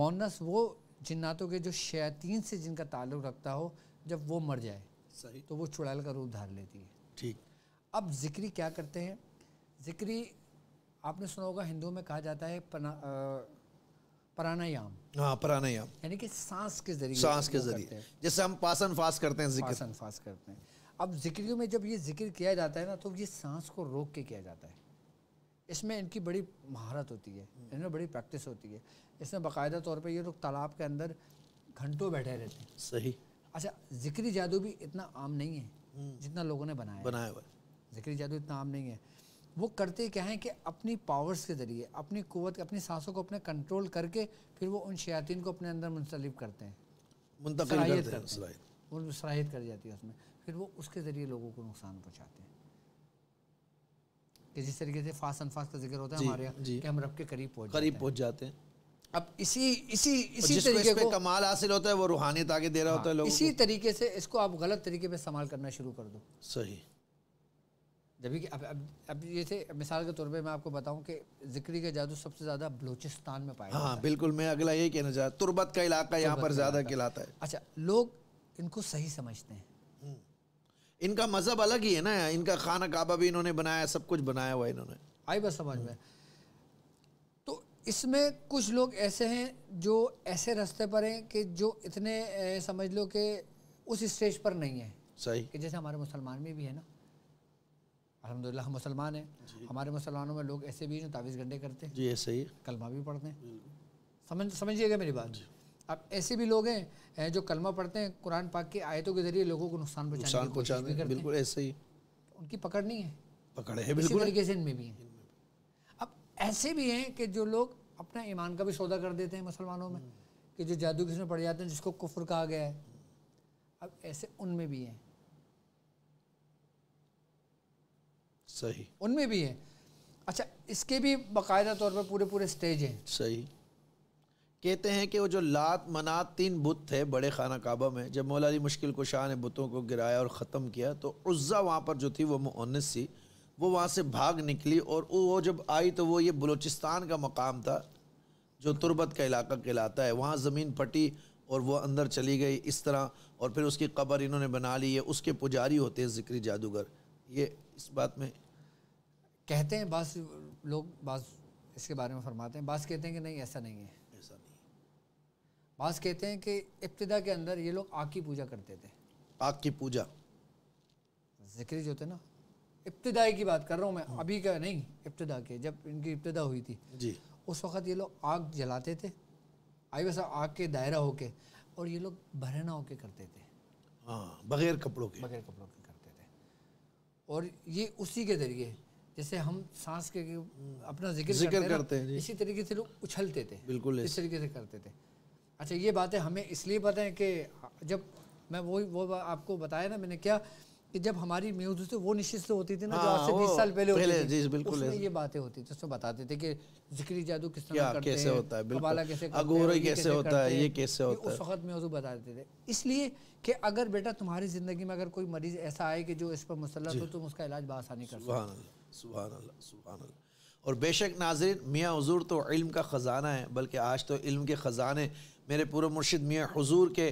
मोनस वो जन्नातों के जो शयातीन से जिनका ताल्लुक़ रखता हो जब वो मर जाए सही तो वो चुड़ैल का रूप धार लेती है ठीक अब जिक्री क्या करते हैं जिक्री आपने सुना होगा हिंदुओं में कहा जाता है प्राणायाम हाँ प्राणायाम यानी कि सांस के जरिए सांस के जरिए जैसे हम पासन फास करते हैं जिक्र पासन फास करते हैं अब जिक्रियों में जब ये जिक्र किया जाता है ना तो ये सांस को रोक के किया जाता है इसमें इनकी बड़ी महारत होती है इनमें बड़ी प्रैक्टिस होती है इसमें बाकायदा तौर पर ये लोग तालाब के अंदर घंटों बैठे रहते हैं सही अच्छा जिक्री जादू भी इतना आम नहीं है हम्म। जितना लोगों ने बनाया बनाया हुआ जिक्री जादू इतना आम नहीं है वो करते क्या है कि अपनी पावर्स के ज़रिए अपनी कुत अपनी सांसों को अपने कंट्रोल करके फिर वो उन शयातीन को अपने अंदर मुंसलिब करते हैं मुंतकिल करते हैं सराहित कर जाती है उसमें फिर वो उसके ज़रिए लोगों को नुकसान पहुँचाते हैं जिस तरीके से फास्ट अनफास का जिक्र होता है हमारे यहाँ कि हम रब के करीब पहुंच करीब पहुंच जाते हैं अब इसी इसी इसी तरीके को कमाल हासिल होता है वो रूहानियत आगे दे रहा हाँ, होता है हाँ, इसी इसी तरीके से इसको आप गलत तरीके पे इस्तेमाल करना शुरू कर दो सही जब अब अब अब थे मिसाल के तौर पे मैं आपको बताऊं कि जिक्री का जादू सबसे ज़्यादा बलूचिस्तान में पाया हाँ बिल्कुल मैं अगला यही कहना चाहता तुरबत का इलाका यहाँ पर ज़्यादा कहलाता है अच्छा लोग इनको सही समझते हैं इनका मज़हब अलग ही है ना इनका खाना काबा भी इन्होंने बनाया सब कुछ बनाया हुआ इन्होंने आई बस समझ में तो इसमें कुछ लोग ऐसे हैं जो ऐसे रास्ते पर हैं कि जो इतने समझ लो कि उस स्टेज पर नहीं है सही कि जैसे हमारे मुसलमान में भी है ना अलहमदिल्ला हम मुसलमान हैं हमारे मुसलमानों में लोग ऐसे भी हैं जो तावीज़ गंडे करते हैं जी सही कलमा भी पढ़ते हैं समझ समझिएगा मेरी बात अब ऐसे भी लोग हैं जो कलमा पढ़ते हैं कुरान पाक की आयतों के जरिए लोगों को नुकसान की बिल्कुल ऐसे ही उनकी पकड़ नहीं है है बिल्कुल तरीके से इनमें भी हैं अब ऐसे भी हैं कि जो लोग अपना ईमान का भी सौदा कर देते हैं मुसलमानों में हम्म। कि जो जादू किसमें पड़ जाते हैं जिसको कुफर कहा गया है अब ऐसे उनमें भी हैं सही उनमें भी है अच्छा इसके भी बाकायदा तौर पर पूरे पूरे स्टेज हैं सही कहते हैं कि वो जो लात मनात तीन बुत थे बड़े खाना काबा में जब मौला अली मुश्किल को शाह ने बुतों को गिराया और ख़त्म किया तो उज़्ज़ा वहाँ पर जो थी वो मुनस थी वो वहाँ से भाग निकली और वो जब आई तो वो ये बलूचिस्तान का मकाम था जो तुरबत का इलाका कहलाता है वहाँ ज़मीन फटी और वह अंदर चली गई इस तरह और फिर उसकी कबर इन्होंने बना ली है उसके पुजारी होते हैं ज़िक्री जादूगर ये इस बात में कहते हैं बास लोग बास इसके बारे में फरमाते हैं बास कहते हैं कि नहीं ऐसा नहीं है बास कहते हैं कि इब्तदा के अंदर ये लोग आग की पूजा करते थे आग की पूजा जिक्र जो थे ना इब्तदाई की बात कर रहा हूँ मैं अभी का नहीं इब्तदा के जब इनकी इब्तदा हुई थी जी उस वक़्त ये लोग आग जलाते थे आई वैसा आग के दायरा होके और ये लोग भरना होके करते थे हाँ बगैर कपड़ों के बगैर कपड़ों के करते थे और ये उसी के जरिए जैसे हम सांस के अपना जिक्र करते, करते हैं इसी तरीके से लोग उछलते थे बिल्कुल इस तरीके से करते थे अच्छा ये बातें हमें इसलिए पता है कि जब मैं वही वो, वो आपको बताया ना मैंने क्या कि जब हमारी न्यूज से वो निश्चित तो होती थी ना हाँ, जो आज से बीस साल पहले होती थी जी, बिल्कुल उसमें ये बातें होती थी उसमें बताते थे कि जिक्री जादू किस तरह करते कैसे होता है कबाला कैसे अगोरा कैसे होता है ये कैसे होता है उस वक्त मौजू बता देते थे इसलिए कि अगर बेटा तुम्हारी ज़िंदगी में अगर कोई मरीज़ ऐसा आए कि जो इस पर मुसलत हो तुम उसका इलाज बसानी कर सुबह सुबह और बेशक नाजरन मियाँ हजूर तो इल्म का ख़जाना है बल्कि आज तो इल्म के ख़जाने मेरे पूर्व मुर्शिद मियाँ हजूर के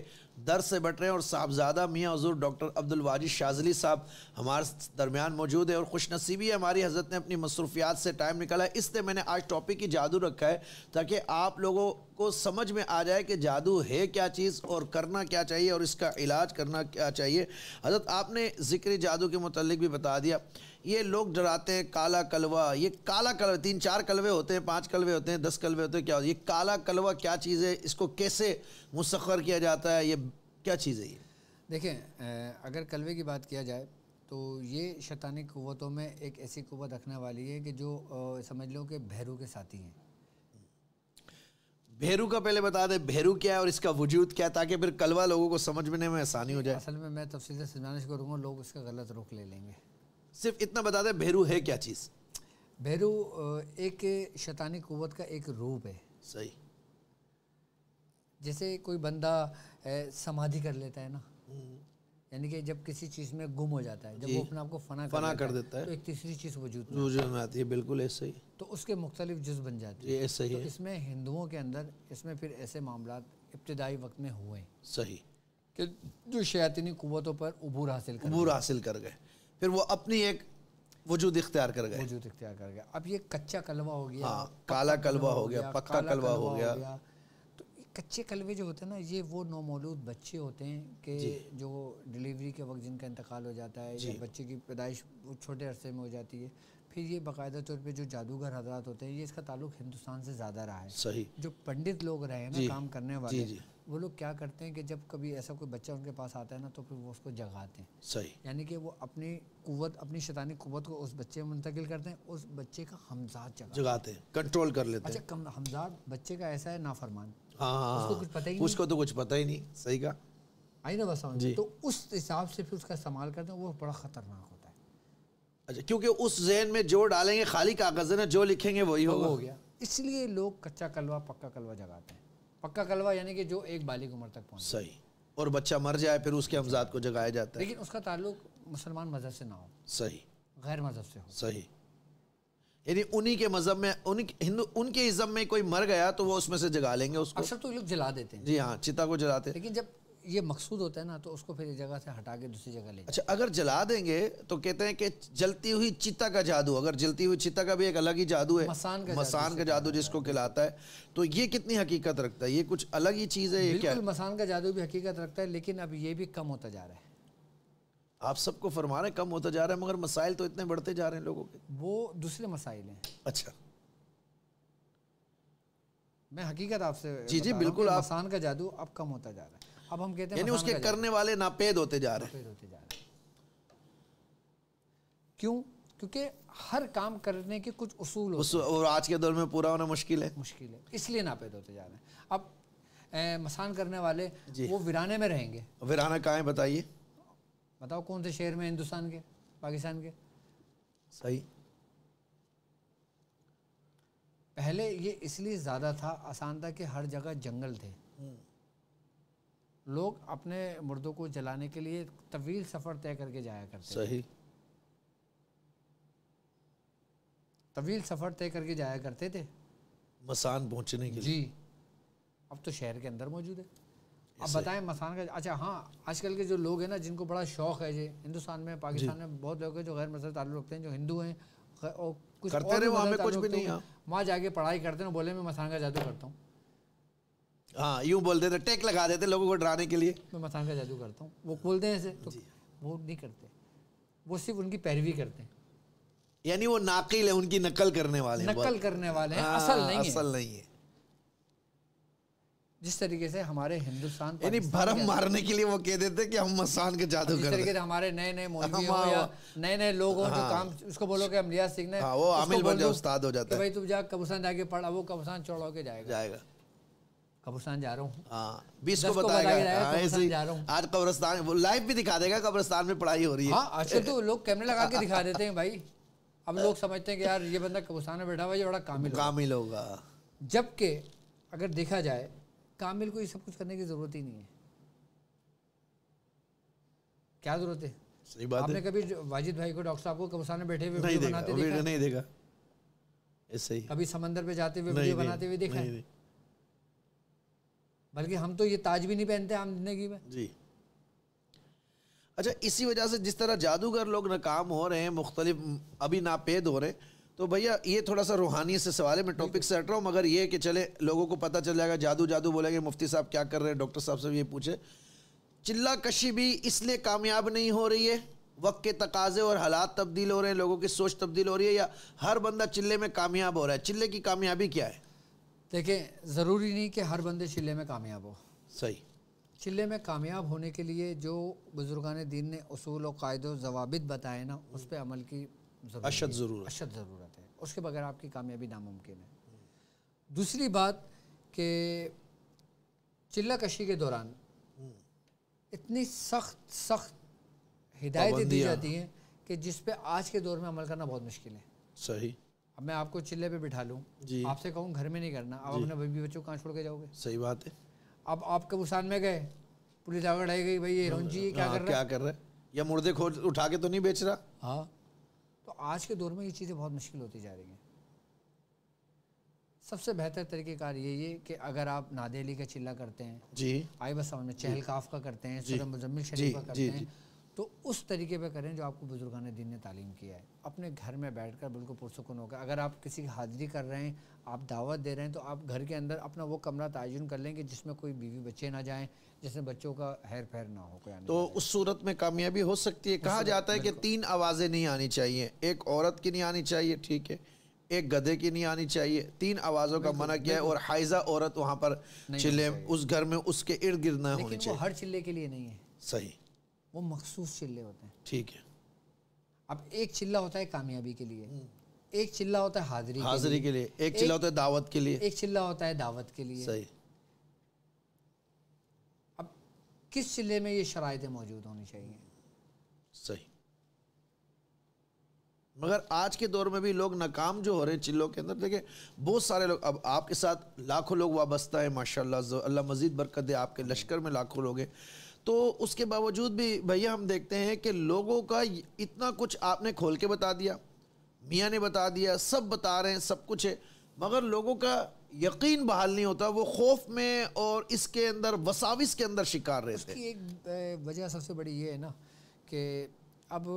दर से बट रहे हैं और साहबजादा मियाँ हजूर डॉक्टर अब्दुलवाजिद शाजली साहब हमारे दरमियान मौजूद है और खुश नसीबी है हमारी हजरत ने अपनी मसरूफियात से टाइम निकाला है इसलिए मैंने आज टॉपिक की जादू रखा है ताकि आप लोगों को समझ में आ जाए कि जादू है क्या चीज़ और करना क्या चाहिए और इसका इलाज करना क्या चाहिए हजरत आपने ज़िक्र जादू के मतलब भी बता दिया ये लोग डराते हैं काला कलवा ये काला कलवा तीन चार कलवे होते हैं पांच कलवे होते हैं दस कलवे होते हैं क्या होते हैं ये काला कलवा क्या चीज़ है इसको कैसे मुसखर किया जाता है ये क्या चीज़ है ये देखें अगर कलवे की बात किया जाए तो ये शैतानी क़वतों में एक ऐसी क़वत रखने वाली है कि जो समझ लो कि भैरू के साथी हैं भैरू का पहले बता दें भैरू क्या है और इसका वजूद क्या है ताकि फिर कलवा लोगों को समझने में आसानी हो जाए असल में मैं तफसील से समझाना शुरू करूँगा लोग उसका गलत रुख ले लेंगे सिर्फ इतना बता दें भैरू है क्या चीज़ भैरू एक शैतानी कुवत का एक रूप है सही जैसे कोई बंदा समाधि कर लेता है ना हम्म। यानी कि जब किसी चीज़ में गुम हो जाता है जब वो अपने आप को फना कर, फना कर देता है तो एक तीसरी चीज़ वजूद वजूद में आती है बिल्कुल ऐसे ही तो उसके मुख्तलिफ जुज बन जाते हैं ऐसे ही तो इसमें हिंदुओं के अंदर इसमें फिर ऐसे मामला इब्तदाई वक्त में हुए सही कि जो शैतनी कुतों पर उबूर हासिल कर उबूर हासिल कर गए फिर वो अपनी एक वजूद इख्तियार कर गए वजूद इख्तियार कर गए अब ये कच्चा कलवा हो गया हाँ, काला कलवा हो गया पक्का कलवा हो गया तो कच्चे कलवे जो होते हैं ना ये वो नौमौलूद बच्चे होते हैं कि जो डिलीवरी के वक्त जिनका इंतकाल हो जाता है या बच्चे की पैदाइश छोटे अरसे में हो जाती है फिर ये बाकायदा तौर पे जो जादूगर हजरात होते हैं ये इसका ताल्लुक हिंदुस्तान से ज़्यादा रहा है सही जो पंडित लोग रहे हैं ना काम करने वाले वो लोग क्या करते हैं कि जब कभी ऐसा कोई बच्चा उनके पास आता है ना तो फिर वो उसको जगाते हैं सही यानी कि वो अपनी कुवत अपनी शैतानी कुवत को उस बच्चे में मुंतकिल करते हैं उस बच्चे का हमजाद जगाते, जगाते हैं कंट्रोल कर लेते अच्छा हमजाद बच्चे का ऐसा है नाफरमान हाँ, हाँ, हाँ, उसको कुछ पता ही उसको तो कुछ पता ही नहीं सही का आई ना बस तो उस हिसाब से फिर उसका इस्तेमाल करते हैं वो बड़ा ख़तरनाक होता है अच्छा क्योंकि उस जहन में जो डालेंगे खाली कागज़ है ना जो लिखेंगे वही हो गया इसलिए लोग कच्चा कलवा पक्का कलवा जगाते हैं पक्का कलवा यानी कि जो एक बालिग उम्र तक पहुंचे सही और बच्चा मर जाए फिर उसके हमजाद को जगाया जाता है लेकिन उसका ताल्लुक मुसलमान मज़हब से ना हो सही गैर मज़हब से हो सही यानी उन्हीं के मज़हब में हिंदू उनके इज्जत में कोई मर गया तो वो उसमें से जगा लेंगे उसको अक्सर तो लोग जला देते हैं जी हाँ चिता को जलाते हैं लेकिन जब ये मकसूद होता है ना तो उसको फिर एक जगह से हटा के दूसरी जगह ले अच्छा अगर जला देंगे तो कहते हैं कि जलती हुई चिता का जादू अगर जलती हुई चिता का भी एक अलग ही जादू है मसान का मसान का जादू जिसको खिलाता है तो ये कितनी हकीकत रखता है ये कुछ अलग ही चीज़ है मसान का जादू भी हकीकत रखता है लेकिन अब ये भी कम होता जा रहा है आप सबको फरमा रहे कम होता जा रहा है मगर मसाइल तो इतने बढ़ते जा रहे हैं लोगों के वो दूसरे मसाइल हैं अच्छा मैं हकीकत आपसे जी जी बिल्कुल आप... का जादू अब कम होता जा रहा है अब हम कहते हैं उसके करने वाले नापेद होते जा रहे हैं होते जा रहे क्यों क्योंकि हर काम करने के कुछ उसूल होते उस, और आज के दौर में पूरा होना मुश्किल है मुश्किल है इसलिए नापेद होते जा रहे हैं अब मसान करने वाले वो वीराने में रहेंगे वीराना कहाँ है बताइए बताओ कौन से शहर में हिंदुस्तान के पाकिस्तान के सही पहले ये इसलिए ज़्यादा था आसान था कि हर जगह जंगल थे हम्म। लोग अपने मुर्दों को जलाने के लिए तवील सफ़र तय करके जाया करते सही तवील सफ़र तय करके जाया करते थे मसान पहुंचने के जी अब तो शहर के अंदर मौजूद है अब बताएं मसान का अच्छा हाँ आजकल के जो लोग हैं ना जिनको बड़ा शौक है जी हिंदुस्तान में पाकिस्तान में बहुत लोग हैं जो गैर मजहब ताल्लुक रखते हैं जो हिंदू हैं और कुछ करते और रहे वहाँ में कुछ भी तो नहीं वहाँ जाके पढ़ाई करते हैं बोले मैं मसान का जादू करता हूँ हाँ यूँ बोलते थे टेक लगा देते लोगों को डराने के लिए मैं मसान का जादू करता हूँ वो बोलते हैं ऐसे तो वो नहीं करते वो सिर्फ उनकी पैरवी करते हैं यानी वो नाकिल है उनकी नकल करने वाले नकल करने वाले हैं हाँ, असल नहीं असल नहीं है जिस तरीके से हमारे हिंदुस्तान यानी भरम मारने के लिए वो कह देते कि हम मसान के जादू कर तरीके से हमारे नए नए नए नए लोग हो जो हाँ। काम उसको बोलो कि हम रियाज सिंह ने हाँ, वो आमिल बन जाओ उस्ताद हो जाता है भाई तुम जा कबूसान जाके पढ़ा वो कबूसान छोड़ के जाएगा जाएगा कब्रस्तान जा रहा हूँ हाँ, बीस को बताएगा हाँ, आज कब्रस्तान में पढ़ाई हो रही है हाँ तो लोग कैमरे लगा के दिखा देते हैं भाई अब लोग समझते हैं कि यार ये बंदा कब्रस्तान में बैठा हुआ ये बड़ा कामिल कामिल होगा जबकि अगर देखा जाए कामिल को ये सब कुछ करने की ज़रूरत ही नहीं है क्या ज़रूरत है सही बात आपने कभी वाजिद भाई को डॉक्टर साहब को कब्रस्तान में बैठे हुए बनाते नहीं देखा ऐसे ही कभी समंदर पे जाते हुए वीडियो बनाते हुए देखा बल्कि हम तो ये ताज भी नहीं पहनते आम जिंदगी में जी अच्छा इसी वजह से जिस तरह जादूगर लोग नाकाम हो रहे हैं मुख्तलिफ अभी नापेद हो रहे हैं तो भैया ये थोड़ा सा रूहानी से सवाल है मैं टॉपिक से हट रहा हूँ मगर ये कि चले लोगों को पता चल जाएगा जादू जादू बोलेंगे मुफ्ती साहब क्या कर रहे हैं डॉक्टर साहब से ये पूछे चिल्ला कशी भी इसलिए कामयाब नहीं हो रही है वक्त के तकाजे और हालात तब्दील हो रहे हैं लोगों की सोच तब्दील हो रही है या हर बंदा चिल्ले में कामयाब हो रहा है चिल्ले की कामयाबी क्या है देखें ज़रूरी नहीं कि हर बंदे चिल्ले में कामयाब हो सही चिल्ले में कामयाब होने के लिए जो बुजुर्गान दीन ने असूल और कायद जवाबित बताए ना उस पर अमल की अशद ज़रूरत अशद ज़रूरत है उसके बगैर आपकी कामयाबी नामुमकिन है दूसरी बात कि चिल्ला कशी के दौरान इतनी सख्त सख्त हिदायतें दी जाती हैं कि जिस पे आज के दौर में अमल करना बहुत मुश्किल है सही अब मैं आपको चिल्ले पे बिठा लूँ आपसे कहूँ घर में नहीं करना आप अपने बीबी बच्चों कहाँ छोड़ के जाओगे सही बात है अब आप कबूसान में गए पुलिस आगे अड़ाई गई भाई ये हाँ, जी क्या हाँ, कर रहे क्या कर रहे या मुर्दे खोज उठा के तो नहीं बेच रहा हाँ तो आज के दौर में ये चीज़ें बहुत मुश्किल होती जा रही हैं सबसे बेहतर तरीक़ेकार यही है कि अगर आप नादेली का चिल्ला करते हैं जी आई बस समझ में चहल काफ का करते हैं मुजम्मिल शरीफ का करते हैं तो उस तरीके पे करें जो आपको बुजुर्गान दिन ने तालीम किया है अपने घर में बैठ कर बिल्कुल पुरसकून होकर अगर आप किसी की हाजिरी कर रहे हैं आप दावत दे रहे हैं तो आप घर के अंदर अपना वो कमरा तयन कर लें कि जिसमें कोई बीवी बच्चे ना जाएं जिसमें बच्चों का हेर फेर ना हो कोई तो उस सूरत में कामयाबी हो सकती है कहा जाता है कि तीन आवाज़ें नहीं आनी चाहिए एक औरत की नहीं आनी चाहिए ठीक है एक गधे की नहीं आनी चाहिए तीन आवाज़ों का मना किया है और हाइजा औरत वहाँ पर चिल्ले उस घर में उसके इर्द गिर्द ना होनी चाहिए हर चिल्ले के लिए नहीं है सही वो मखसूस चिल्ले होते हैं ठीक है अब एक चिल्ला होता है कामयाबी के लिए एक चिल्ला होता है हाजिरी हाजिरी के लिए, एक चिल्ला होता है दावत के लिए एक चिल्ला होता है दावत के लिए सही अब किस चिल्ले में ये शराइ मौजूद होनी चाहिए सही मगर आज के दौर में भी लोग नाकाम जो हो रहे हैं चिल्लों के अंदर देखें बहुत सारे लोग अब आपके साथ लाखों लोग वाबस्ता है माशाल्लाह अल्लाह मज़ीद बरकत दे आपके लश्कर में लाखों लोग हैं तो उसके बावजूद भी भैया हम देखते हैं कि लोगों का इतना कुछ आपने खोल के बता दिया मियाँ ने बता दिया सब बता रहे हैं सब कुछ है मगर लोगों का यकीन बहाल नहीं होता वो खौफ में और इसके अंदर वसाविस के अंदर शिकार रहते हैं एक वजह सबसे बड़ी ये है ना कि अब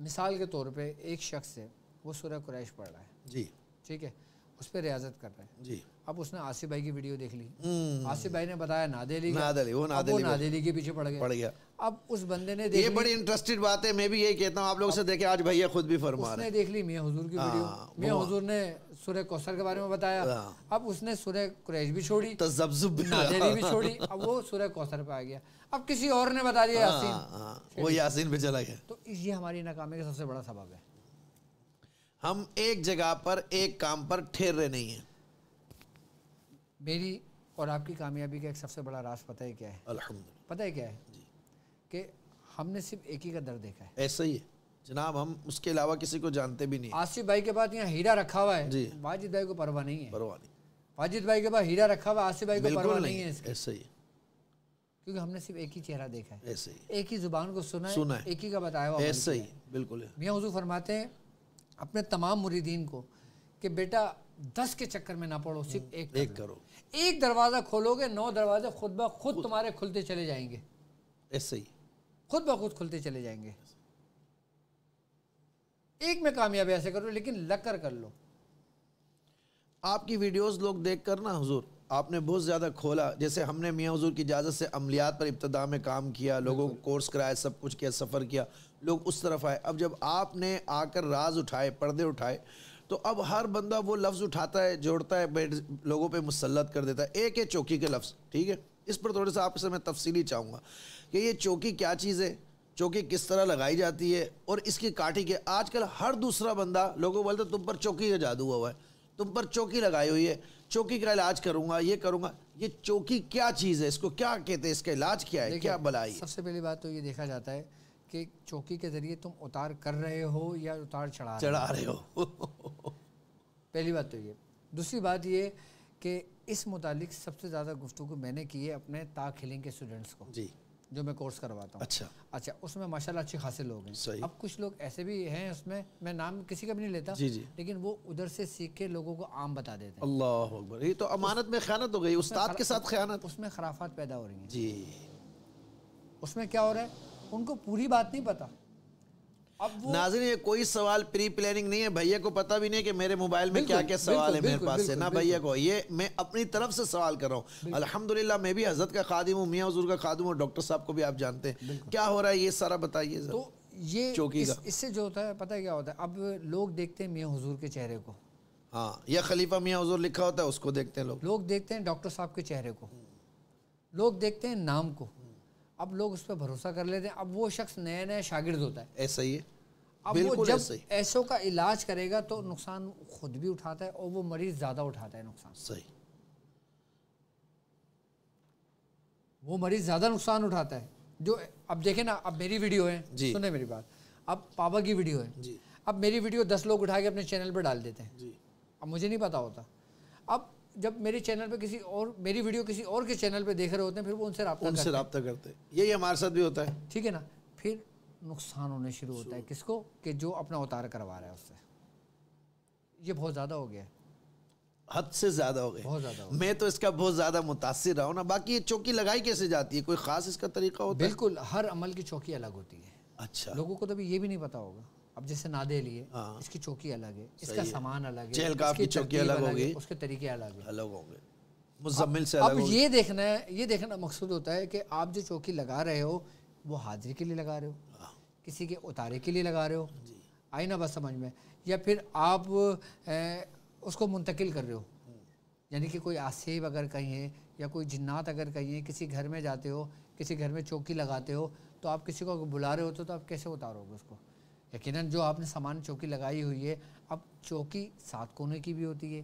मिसाल के तौर पे एक शख्स है वो सूर्य कुरैश पढ़ रहा है जी ठीक है उस पर रियाजत कर रहे है जी अब उसने आसिफ भाई की वीडियो देख ली हम्म। आसिफ भाई ने बताया नादेली नादेली वो नादेली वो नादेली के पीछे पड़ गया पड़ गया अब उस बंदे ने देख ये बड़ी इंटरेस्टेड बात है मैं भी यही कहता हूँ आप लोग से देखे आज भैया खुद भी फरमा उसने देख ली मियाँ हजूर की हाँ, वीडियो मियाँ हजूर ने सूर्य कौशल के बारे में बताया हाँ। अब उसने सूर्य कुरैश भी छोड़ी नादेली भी छोड़ी अब वो सूर्य कौशल पे आ गया अब किसी और ने बता दिया हाँ, यासीन वो यासीन पे चला गया तो ये हमारी नाकामी का सबसे बड़ा सबब है हम एक जगह पर एक काम पर ठेर रहे नहीं है मेरी और आपकी कामयाबी का एक सबसे बड़ा राज पता है क्या है पता है क्या है कि हमने सिर्फ एक ही का दर देखा है ऐसा ही है जनाब हम उसके अलावा किसी को जानते भी नहीं आसिफ भाई के पास यहाँ हीरा रखा हुआ है वाजिद भाई को परवाह नहीं है परवाह नहीं वाजिद भाई के पास हीरा रखा हुआ आसिफ भाई को परवाह नहीं है ऐसा ही क्योंकि हमने सिर्फ एक ही चेहरा देखा है ऐसे ही एक ही जुबान को सुना सुना है एक ही का बताया हुआ ऐसे ही बिल्कुल मियाँ हजू फरमाते हैं अपने तमाम मुरीदीन को कि बेटा दस के चक्कर में ना पड़ो सिर्फ हम्म। एक एक करो एक दरवाज़ा खोलोगे नौ दरवाजे खुद ब खुद तुम्हारे खुलते चले जाएंगे ऐसे ही खुद ब खुद खुलते चले जाएंगे एक में कामयाबी ऐसे करो लेकिन लकर कर लो आपकी वीडियोस लोग देख कर ना हुजूर आपने बहुत ज़्यादा खोला जैसे हमने मियाँ हजूर की इजाज़त से अमलियात पर इब्तदा में काम किया लोगों को कोर्स कराया सब कुछ किया सफ़र किया लोग उस तरफ आए अब जब आपने आकर राज उठाए पर्दे उठाए तो अब हर बंदा वो लफ्ज़ उठाता है जोड़ता है लोगों पे मुसलत कर देता है एक है चौकी के लफ्ज़ ठीक है इस पर थोड़े से आपसे मैं तफसीली चाहूँगा कि ये चौकी क्या चीज़ है चौकी किस तरह लगाई जाती है और इसकी काटी के आजकल हर दूसरा बंदा लोगों बोलते तुम पर चौकी का जादू हुआ है तुम पर चौकी लगाई हुई है चौकी का इलाज करूँगा ये करूँगा ये चौकी क्या चीज़ है इसको क्या कहते हैं इसका इलाज क्या है क्या बलाई सबसे पहली बात तो ये देखा जाता है के चौकी के ज़रिए तुम उतार कर रहे हो या उतार चढ़ा चढ़ा रहे हो पहली बात तो ये दूसरी बात ये कि इस मुतालिक सबसे ज़्यादा गुफ्तु मैंने की है अपने ताक हिलिंग के स्टूडेंट्स को जी जो मैं कोर्स करवाता हूँ अच्छा अच्छा उसमें माशाल्लाह अच्छे खासे लोग हैं अब कुछ लोग ऐसे भी हैं उसमें मैं नाम किसी का भी नहीं लेता जी जी लेकिन वो उधर से सीख के लोगों को आम बता देते हैं अल्लाह ये तो अमानत में ख्यात हो गई उस्ताद के साथ ख्यात उसमें खराफात पैदा हो रही है जी उसमें क्या हो रहा है उनको पूरी बात नहीं पता अब नाजर ये कोई सवाल प्री प्लानिंग नहीं है भैया को पता भी नहीं कि मेरे मोबाइल में क्या क्या सवाल है मेरे पास से ना भैया को ये मैं अपनी तरफ से सवाल कर रहा हूँ अल्हम्दुलिल्लाह मैं भी हजरत का खादिम हूँ मियाँ हजूर का खादिम हूँ डॉक्टर साहब को भी आप जानते हैं क्या हो रहा है ये सारा बताइए तो ये चौकी इससे जो होता है पता क्या होता है अब लोग देखते हैं मियाँ हजूर के चेहरे को हाँ या खलीफा मियाँ हजूर लिखा होता है उसको देखते हैं लोग देखते हैं डॉक्टर साहब के चेहरे को लोग देखते हैं नाम को अब लोग उस पर भरोसा कर लेते हैं अब वो शख्स नया नया शागिर्द होता है ऐसा ही है अब वो जब ऐसों का इलाज करेगा तो नुकसान खुद भी उठाता है और वो मरीज ज़्यादा उठाता है नुकसान सही वो मरीज ज़्यादा नुकसान उठाता है जो अब देखे ना अब मेरी वीडियो है सुने मेरी बात अब पापा की वीडियो है जी अब मेरी वीडियो दस लोग उठा के अपने चैनल पर डाल देते हैं जी अब मुझे नहीं पता होता अब जब मेरे चैनल पे किसी और मेरी वीडियो किसी और के चैनल पे देख रहे होते हैं फिर वो उनसे उनसे रबता करते हैं यही हमारे साथ भी होता है ठीक है ना फिर नुकसान होने शुरू होता है किसको कि जो अपना उतार करवा रहा है उससे ये बहुत ज़्यादा हो गया है हद से ज्यादा हो गए बहुत ज्यादा मैं तो इसका बहुत ज्यादा मुतासर रहा हूँ ना बाकी ये चौकी लगाई कैसे जाती है कोई खास इसका तरीका होता बिल्कुल है? हर अमल की चौकी अलग होती है अच्छा लोगों को तो भी ये भी नहीं पता होगा अब जैसे नादे लिए हाँ। इसकी चौकी अलग है इसका सामान अलग है चौकी अलग होगी उसके तरीके अलग है अलग होंगे मुजम्मिल से अलग अब ये देखना है ये देखना मकसूद होता है कि आप जो चौकी लगा रहे हो वो हाजिरी के लिए लगा रहे हो हाँ। किसी के उतारे के लिए लगा रहे हो आई ना बस समझ में या फिर आप ए, उसको मुंतकिल कर रहे हो यानी कि कोई आसेब अगर कहीं है या कोई जन्नात अगर कहीं है किसी घर में जाते हो किसी घर में चौकी लगाते हो तो आप किसी को बुला रहे हो तो, तो आप कैसे उतारोगे उसको यकीनन जो आपने सामान चौकी लगाई हुई है अब चौकी सात कोने की भी होती है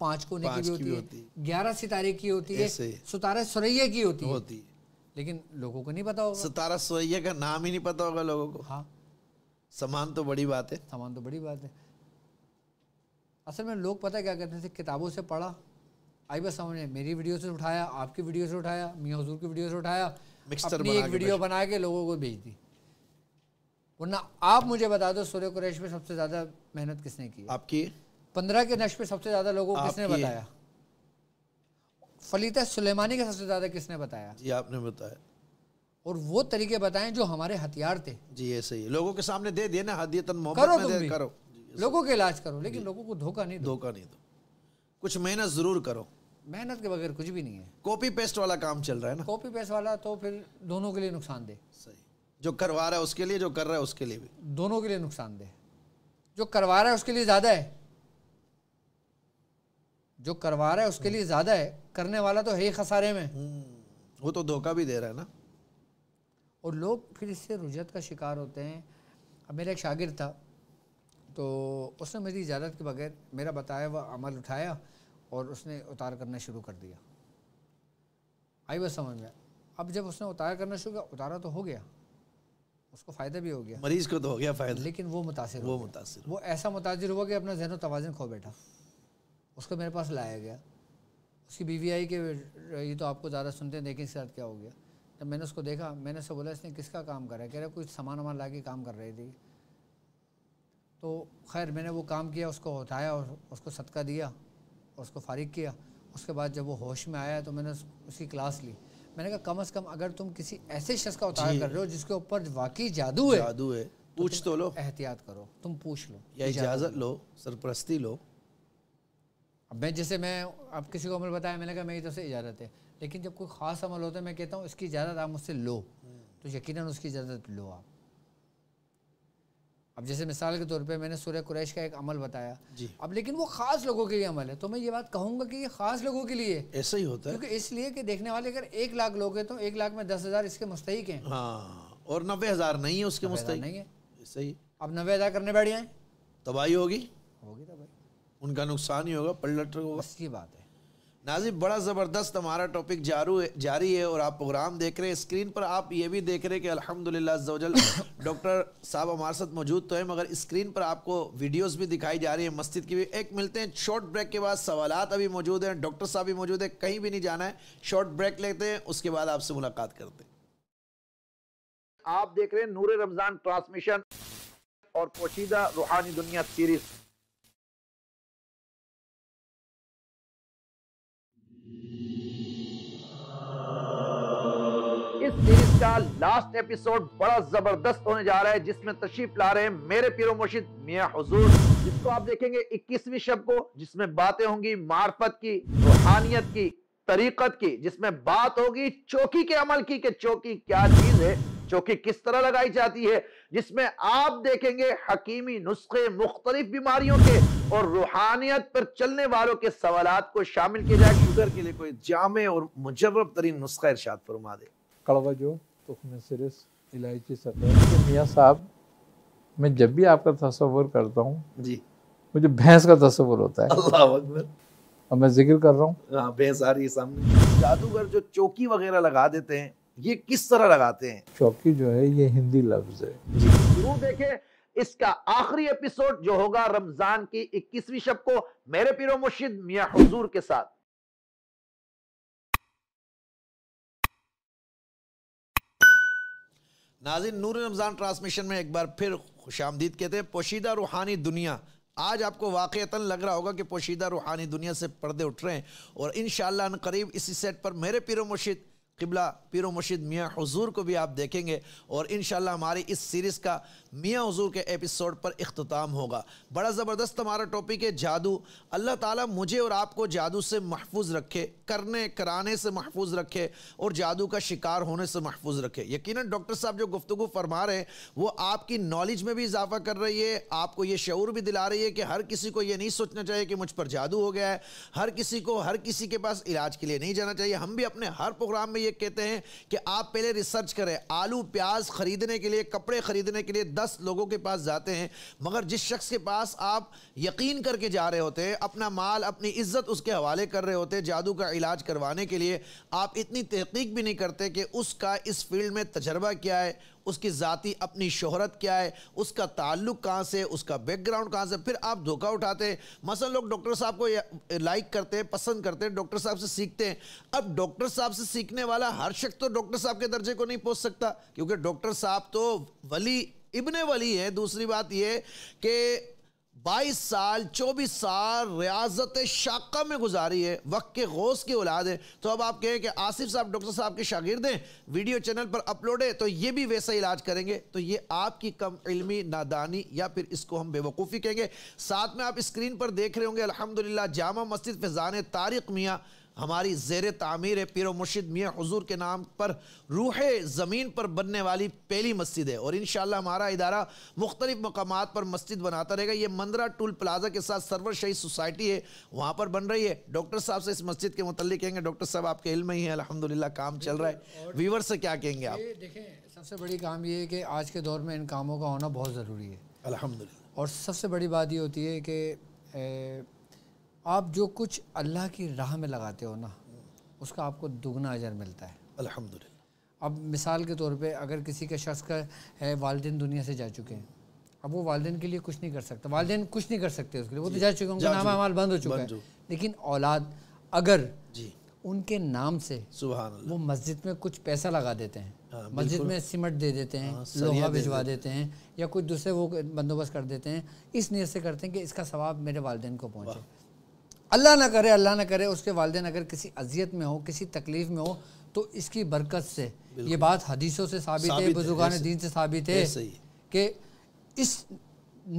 पांच कोने की, भी, होती होती है ग्यारह सितारे की होती है सितारे सुरैया की होती है होती है लेकिन लोगों को नहीं पता होगा सितारा सुरैया का नाम ही नहीं पता होगा लोगों को हाँ सामान तो बड़ी बात है सामान तो बड़ी बात है असल में लोग पता क्या कहते थे किताबों से पढ़ा आई बस हमने मेरी वीडियो से उठाया आपकी वीडियो से उठाया मियाँ हजूर की वीडियो से उठाया अपनी एक वीडियो बना के लोगों को भेज दी वरना आप मुझे बता दो सूर्य रेश में सबसे ज़्यादा मेहनत किसने की आपकी पंद्रह के नश पे सबसे ज़्यादा लोगों को किसने बताया फलीता सुलेमानी का सबसे ज़्यादा किसने बताया जी आपने बताया और वो तरीके बताएं जो हमारे हथियार थे जी सही है लोगों के सामने दे दिए ना हदियतन करो में दे, करो लोगों के इलाज करो लेकिन लोगों को धोखा नहीं धोखा नहीं दो कुछ मेहनत ज़रूर करो मेहनत के बगैर कुछ भी नहीं है कॉपी पेस्ट वाला काम चल रहा है ना कॉपी पेस्ट वाला तो फिर दोनों के लिए नुकसान दे सही जो करवा रहा है उसके लिए जो कर रहा है उसके लिए भी दोनों के लिए नुकसानदेह जो करवा रहा है उसके लिए ज़्यादा है जो करवा रहा है उसके लिए ज़्यादा है करने वाला तो है ही खसारे में हम्म, वो तो धोखा भी दे रहा है ना और लोग फिर इससे रुझत का शिकार होते हैं अब मेरा एक शागिर था तो उसने मेरी इजाज़त के बगैर मेरा बताया हुआ अमल उठाया और उसने उतार करना शुरू कर दिया आई बस समझ में अब जब उसने उतार करना शुरू किया उतारा तो हो गया उसको फ़ायदा भी हो गया मरीज को तो हो गया फ़ायदा लेकिन वो मुतासर वो मुतासर वो ऐसा मुतासर हुआ कि अपना जहन तोज़न खो बैठा उसको मेरे पास लाया गया उसकी बीवी आई कि ये तो आपको ज़्यादा सुनते हैं देखें इसके साथ क्या हो गया जब मैंने उसको देखा मैंने उससे बोला इसने किसका काम करा कह रहा कुछ सामान वामान ला के काम कर रही थी तो खैर मैंने वो काम किया उसको उठाया और उसको सदका दिया और उसको फारिग किया उसके बाद जब वो होश में आया तो मैंने उसकी क्लास ली मैंने कहा कम अज कम अगर तुम किसी ऐसे शख्स का उतार कर रहे हो जिसके ऊपर वाकई जादू है जादू है तो पूछ तो लो एहतियात करो तुम पूछ लो या इजाज़त लो सरपरस्ती लो अब मैं जैसे मैं अब किसी को अमल बताया मैंने कहा मेरी तरफ से इजाज़त है लेकिन जब कोई ख़ास अमल होता है मैं कहता हूँ इसकी इजाज़त आप मुझसे लो हाँ। तो यकीनन उसकी इजाज़त लो आप अब जैसे मिसाल के तौर पे मैंने सूर्य कुरैश का एक अमल बताया जी अब लेकिन वो ख़ास लोगों के लिए अमल है तो मैं ये बात कहूंगा कि ये ख़ास लोगों के लिए ऐसा ही होता है क्योंकि इसलिए कि देखने वाले अगर एक लाख लोग हैं तो एक लाख में दस हज़ार इसके मुस्तक हैं हाँ और नब्बे हज़ार नहीं है उसके मुस्तक नहीं है सही अब नब्बे हज़ार करने बैठ जाए तबाही होगी होगी तबाही उनका नुकसान ही होगा पलट होगा इसकी बात है नाजिब बड़ा ज़बरदस्त हमारा टॉपिक जारू जारी है और आप प्रोग्राम देख रहे हैं स्क्रीन पर आप ये भी देख रहे हैं कि अल्हम्दुलिल्लाह जवजल डॉक्टर साहब हमारे साथ मौजूद तो हैं मगर स्क्रीन पर आपको वीडियोस भी दिखाई जा रही है मस्जिद की भी एक मिलते हैं शॉर्ट ब्रेक के बाद सवाल अभी मौजूद हैं डॉक्टर साहब भी मौजूद है कहीं भी नहीं जाना है शॉर्ट ब्रेक लेते हैं उसके बाद आपसे मुलाकात करते हैं आप देख रहे हैं नूर रमज़ान ट्रांसमिशन और पोशीदा रूहानी दुनिया सीरीज़ इस सीरीज का लास्ट एपिसोड बड़ा जबरदस्त होने जा रहा है जिसमें तशरीफ ला रहे हैं मेरे पीरो मुर्शिद मियाँ हजूर जिसको आप देखेंगे 21वीं शब को जिसमें बातें होंगी मार्फत की रूहानियत की तरीकत की जिसमें बात होगी चौकी के अमल की के चौकी क्या चीज है चौकी किस तरह लगाई जाती है जिसमें आप देखेंगे हकीमी नुस्खे मुख्तलिफ बीमारियों के और रूहानियत पर चलने वालों के सवाल को शामिल किया जाए शुगर के लिए कोई जामे और मुजरब तरीन नुस्खा इर्शाद फरमा दे कड़वा जो तुखम तो सिरस इलायची सफेद तो मियाँ साहब मैं जब भी आपका तस्वुर करता हूँ जी मुझे भैंस का तस्वुर होता है अल्लाह अकबर और मैं जिक्र कर रहा हूँ हाँ भैंस आ रही है सामने जादूगर जो चौकी वगैरह लगा देते हैं ये किस तरह लगाते हैं चौकी जो है ये हिंदी लफ्ज है जरूर देखे इसका आखिरी एपिसोड जो होगा रमजान की 21वीं शब को मेरे पीरो मुर्शिद मियाँ हजूर के साथ नाजिन नूर रमज़ान ट्रांसमिशन में एक बार फिर खुश आमदीद कहते हैं पोशीदा रूहानी दुनिया आज आपको वाक़ता लग रहा होगा कि पोशीदा रूहानी दुनिया से पर्दे उठ रहे हैं और इन शाला करीब इसी सेट पर मेरे पिर मुर्शिद किबला पीर मुर्शिद मियाँ हजूर को भी आप देखेंगे और इन हमारी इस सीरीज़ का मियाँ हजूर के एपिसोड पर अख्ताम होगा बड़ा ज़बरदस्त हमारा टॉपिक है जादू अल्लाह ताला मुझे और आपको जादू से महफूज रखे करने कराने से महफूज रखे और जादू का शिकार होने से महफूज रखे यकीन डॉक्टर साहब जो गुफ्तु फरमा रहे हैं वो आपकी नॉलेज में भी इजाफा कर रही है आपको ये शूर भी दिला रही है कि हर किसी को ये नहीं सोचना चाहिए कि मुझ पर जादू हो गया है हर किसी को हर किसी के पास इलाज के लिए नहीं जाना चाहिए हम भी अपने हर प्रोग्राम में ये कहते हैं कि आप पहले रिसर्च करें आलू प्याज ख़रीदने के लिए कपड़े ख़रीदने के लिए दस लोगों के पास जाते हैं मगर जिस शख्स के पास आप यकीन करके जा रहे होते हैं अपना माल अपनी इज्जत उसके हवाले कर रहे होते हैं जादू का इलाज करवाने के लिए आप इतनी तहकीक भी नहीं करते कि उसका इस फील्ड में तजर्बा क्या है उसकी ज़ाती अपनी शहरत क्या है उसका ताल्लुक कहाँ से उसका बैकग्राउंड कहाँ से फिर आप धोखा उठाते हैं मसल लोग डॉक्टर साहब को लाइक करते हैं पसंद करते हैं डॉक्टर साहब से सीखते हैं अब डॉक्टर साहब से सीखने वाला हर शख्स तो डॉक्टर साहब के दर्जे को नहीं पहुँच सकता क्योंकि डॉक्टर साहब तो वली इबन वली है दूसरी बात यह कि बाईस साल चौबीस साल रियाजत शाका में गुजारी है वक्त के गौस की औलाद है तो अब आप कहें कि आसिफ साहब डॉक्टर साहब के शागिर्द हैं वीडियो चैनल पर अपलोड है तो ये भी वैसा इलाज करेंगे तो ये आपकी कम इलमी नादानी या फिर इसको हम बेवकूफ़ी कहेंगे साथ में आप स्क्रीन पर देख रहे होंगे अलहमदिल्ला जामा मस्जिद फैज़ान तारिक मियाँ हमारी जेर तमीर पिर मुर्शिद मियाँ हजूर के नाम पर रूह ज़मीन पर बनने वाली पहली मस्जिद है और इन हमारा इदारा मुख्तलिफ मकाम पर मस्जिद बनाता रहेगा ये मंदरा टूल प्लाजा के साथ सरवर शहीद सोसाइटी है वहाँ पर बन रही है डॉक्टर साहब से इस मस्जिद के मतलब कहेंगे डॉक्टर साहब आपके इल्म ही है अलहमदिल्ला काम चल रहा है वीवर से क्या कहेंगे आप देखें सबसे बड़ी काम ये है कि आज के दौर में इन कामों का होना बहुत ज़रूरी है अलहमद और सबसे बड़ी बात ये होती है कि आप जो कुछ अल्लाह की राह में लगाते हो ना उसका आपको दुगना अजर मिलता है अल्हम्दुलिल्लाह अब मिसाल के तौर पे अगर किसी के शख्स का है वालदे दुनिया से जा चुके हैं अब वो वालदेन के लिए कुछ नहीं कर सकता वालदेन कुछ नहीं कर सकते उसके लिए वो तो जा चुके उनका नाम अमाल बंद हो चुका है लेकिन औलाद अगर जी उनके नाम से वो मस्जिद में कुछ पैसा लगा देते हैं हाँ, मस्जिद में सिमट दे देते हैं हाँ, लोहा भिजवा देते हैं या कुछ दूसरे वो बंदोबस्त कर देते हैं इस नीयत से करते हैं कि इसका सवाब मेरे वालदेन को पहुँचे अल्लाह ना करे अल्लाह ना करे उसके वालदे अगर किसी अजियत में हो किसी तकलीफ़ में हो तो इसकी बरकत से ये बात हदीसों से साबित है बुजुर्गान दीन से साबित है कि इस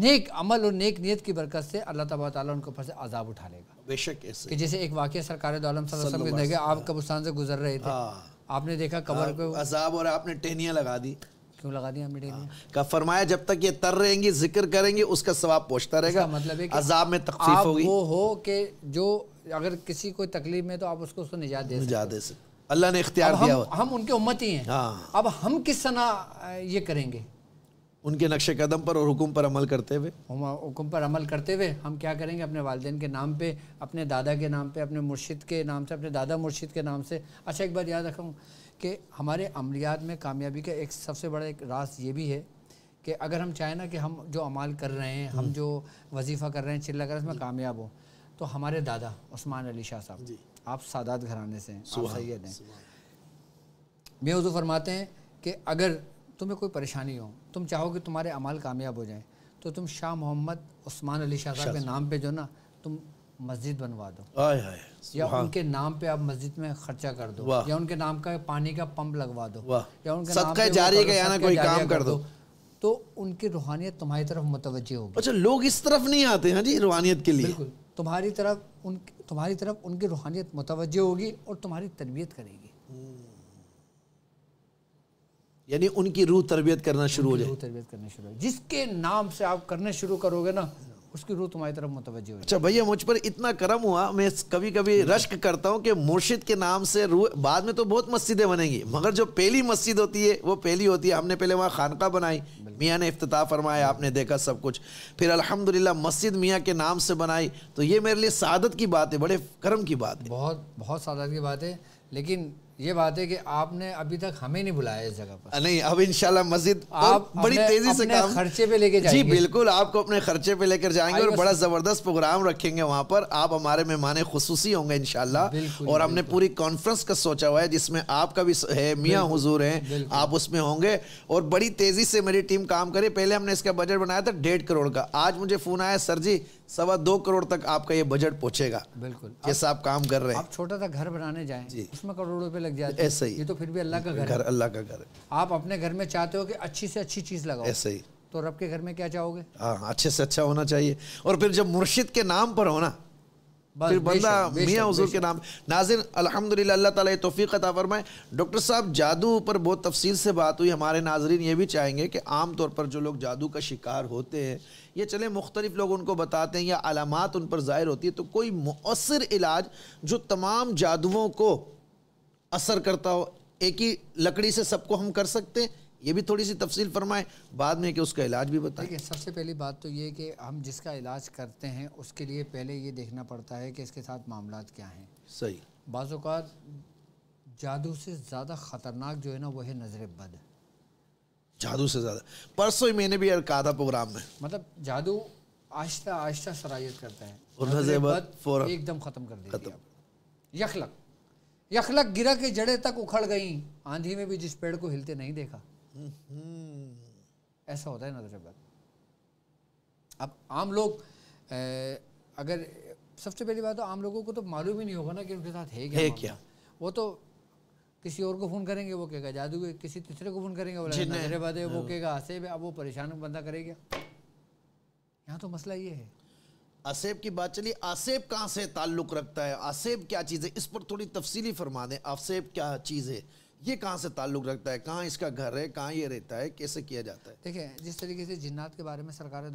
नेक अमल और नेक नियत की बरकत से अल्लाह तब ताला उनके ऊपर से आज़ाब उठा लेगा बेशक ऐसे कि जैसे एक वाक्य सरकार आप कब्रस्तान से गुजर रहे थे हाँ। आपने देखा कबर को अजाब और आपने टहनियाँ लगा दी क्यों लगा दिया हमने डेलियाँ का फरमाया जब तक ये तर रहेंगी जिक्र करेंगे उसका सवाब पहुँचता रहेगा मतलब है अजाब में तकलीफ होगी वो हो कि जो अगर किसी को तकलीफ में तो आप उसको उसको निजात दे निजात दे सकते अल्लाह ने इख्तियार दिया हम, हम उनके ही हैं हाँ। अब हम किस सना ये करेंगे उनके नक्शे कदम पर और हुकुम पर अमल करते हुए हुकुम पर अमल करते हुए हम क्या करेंगे अपने वालदेन के नाम पे अपने दादा के नाम पे अपने मुर्शिद के नाम से अपने दादा मुर्शिद के नाम से अच्छा एक बार याद रखूँ कि हमारे अमलियात में कामयाबी का एक सबसे बड़ा एक रास ये भी है कि अगर हम चाहें ना कि हम जो अमाल कर रहे हैं हम हम्म। जो वजीफ़ा कर रहे हैं चिल्ला कर उसमें कामयाब हो तो हमारे दादा उस्मान अली शाह साहब आप सादात घराने से सैद हैं बेवजू फरमाते हैं कि अगर तुम्हें कोई परेशानी हो तुम चाहो कि तुम्हारे अमाल कामयाब हो जाएँ तो तुम शाह मोहम्मद उस्मान अली शाह साहब के नाम पर जो ना तुम मस्जिद बनवा दो आए आए, या उनके नाम पे आप मस्जिद में खर्चा कर दो या उनके नाम का पानी का पंप लगवा दो या उनके नाम पे जारी का या ना कोई काम कर दो तो उनकी रूहानियत तुम्हारी तरफ मुतवजह होगी अच्छा लोग इस तरफ नहीं आते हैं जी रूहानियत के लिए बिल्कुल तुम्हारी तरफ उन तुम्हारी तरफ उनकी रूहानियत मुतवजह होगी और तुम्हारी तरबियत करेगी हम्म। यानी उनकी रूह तरबियत करना शुरू हो जाए रूह तरबियत करना शुरू हो जिसके नाम से आप करने शुरू करोगे ना उसकी रूह तुम्हारी तरफ मुतवजह अच्छा भैया मुझ पर इतना करम हुआ मैं कभी कभी हम्म। रश्क करता हूँ कि मुर्शिद के नाम से रूह बाद में तो बहुत मस्जिदें बनेंगी मगर जो पहली मस्जिद होती है वो पहली होती है हमने पहले वहाँ खानका बनाई मियाँ ने अफ्ताह फरमाया आपने देखा सब कुछ फिर अलहमदिल्ला मस्जिद मियाँ के नाम से बनाई तो ये मेरे लिए सादत की बात है बड़े करम की बात है बहुत बहुत सादत की बात है लेकिन ये बात है कि आपने अभी तक हमें नहीं बुलाया इस जगह पर नहीं अब इनशाला मस्जिद आप बड़ी तेजी से काम खर्चे पे लेके जाएंगे जी बिल्कुल आपको अपने खर्चे पे लेकर जाएंगे और बड़ा जबरदस्त प्रोग्राम रखेंगे वहाँ पर आप हमारे मेहमान खसूसी होंगे इनशाला और हमने पूरी कॉन्फ्रेंस का सोचा हुआ है जिसमें आपका भी है मियाँ हजूर है आप उसमें होंगे और बड़ी तेजी से मेरी टीम काम करे पहले हमने इसका बजट बनाया था डेढ़ करोड़ का आज मुझे फोन आया सर जी सवा दो करोड़ तक आपका ये बजट पहुंचेगा बिल्कुल जैसा आप, आप काम कर रहे हैं आप छोटा सा घर बनाने जाए उसमें करोड़ रुपए लग जाते ऐसे ही ये तो फिर भी अल्लाह का घर अल्लाह का घर है आप अपने घर में चाहते हो कि अच्छी से अच्छी चीज़ लगाओ ऐसे ही तो रब के घर में क्या चाहोगे हाँ अच्छे से अच्छा होना चाहिए और फिर जब मुर्शिद के नाम पर हो ना फिर बंदा मियाँ हजूर के नाम नाजिन अलहमदिल्ला ताला ये तोफ़ी अता फरमाए डॉक्टर साहब जादू पर बहुत तफसील से बात हुई हमारे नाजरन ये भी चाहेंगे कि आम तौर पर जो लोग जादू का शिकार होते हैं ये चले मुख्तलिफ लोग उनको बताते हैं या अलामत उन पर ज़ाहिर होती है तो कोई मौसर इलाज जो तमाम जादुओं को असर करता हो एक ही लकड़ी से सबको हम कर सकते हैं ये भी थोड़ी सी तफसील फरमाए बाद में कि उसका इलाज भी बताए देखिए सबसे पहली बात तो ये कि हम जिसका इलाज करते हैं उसके लिए पहले ये देखना पड़ता है कि इसके साथ मामला क्या हैं सही बाज़ात जादू से ज़्यादा ख़तरनाक जो है ना वो है नज़र बद जादू से ज़्यादा परसों ही मैंने भी यार कहा था प्रोग्राम में मतलब जादू आहिस्ता आहिस्ता सरायत करता है और नज़र एकदम ख़त्म कर देती यखलक यखलक गिरा के जड़े तक उखड़ गई आंधी में भी जिस पेड़ को हिलते नहीं देखा हम्म। ऐसा होता है ना तजर्बा अब आम लोग अगर सबसे पहली बात तो आम लोगों को तो मालूम ही नहीं होगा ना कि उनके साथ है क्या है क्या वो तो किसी और को फ़ोन करेंगे वो कहेगा जादू के किसी तीसरे को फ़ोन करेंगे वो वो कहेगा आसेब अब वो परेशान बंदा करेगा यहाँ तो मसला ये है आसेब की बात चली आसेब कहाँ से ताल्लुक़ रखता है आसेब क्या चीज़ है इस पर थोड़ी तफसीली फरमा दें आसेब क्या चीज़ है ये कहाँ से ताल्लुक रखता है कहाँ इसका घर है कहाँ ये रहता है कैसे किया जाता है देखिए जिस तरीके से जिन्नात के बारे में सरकार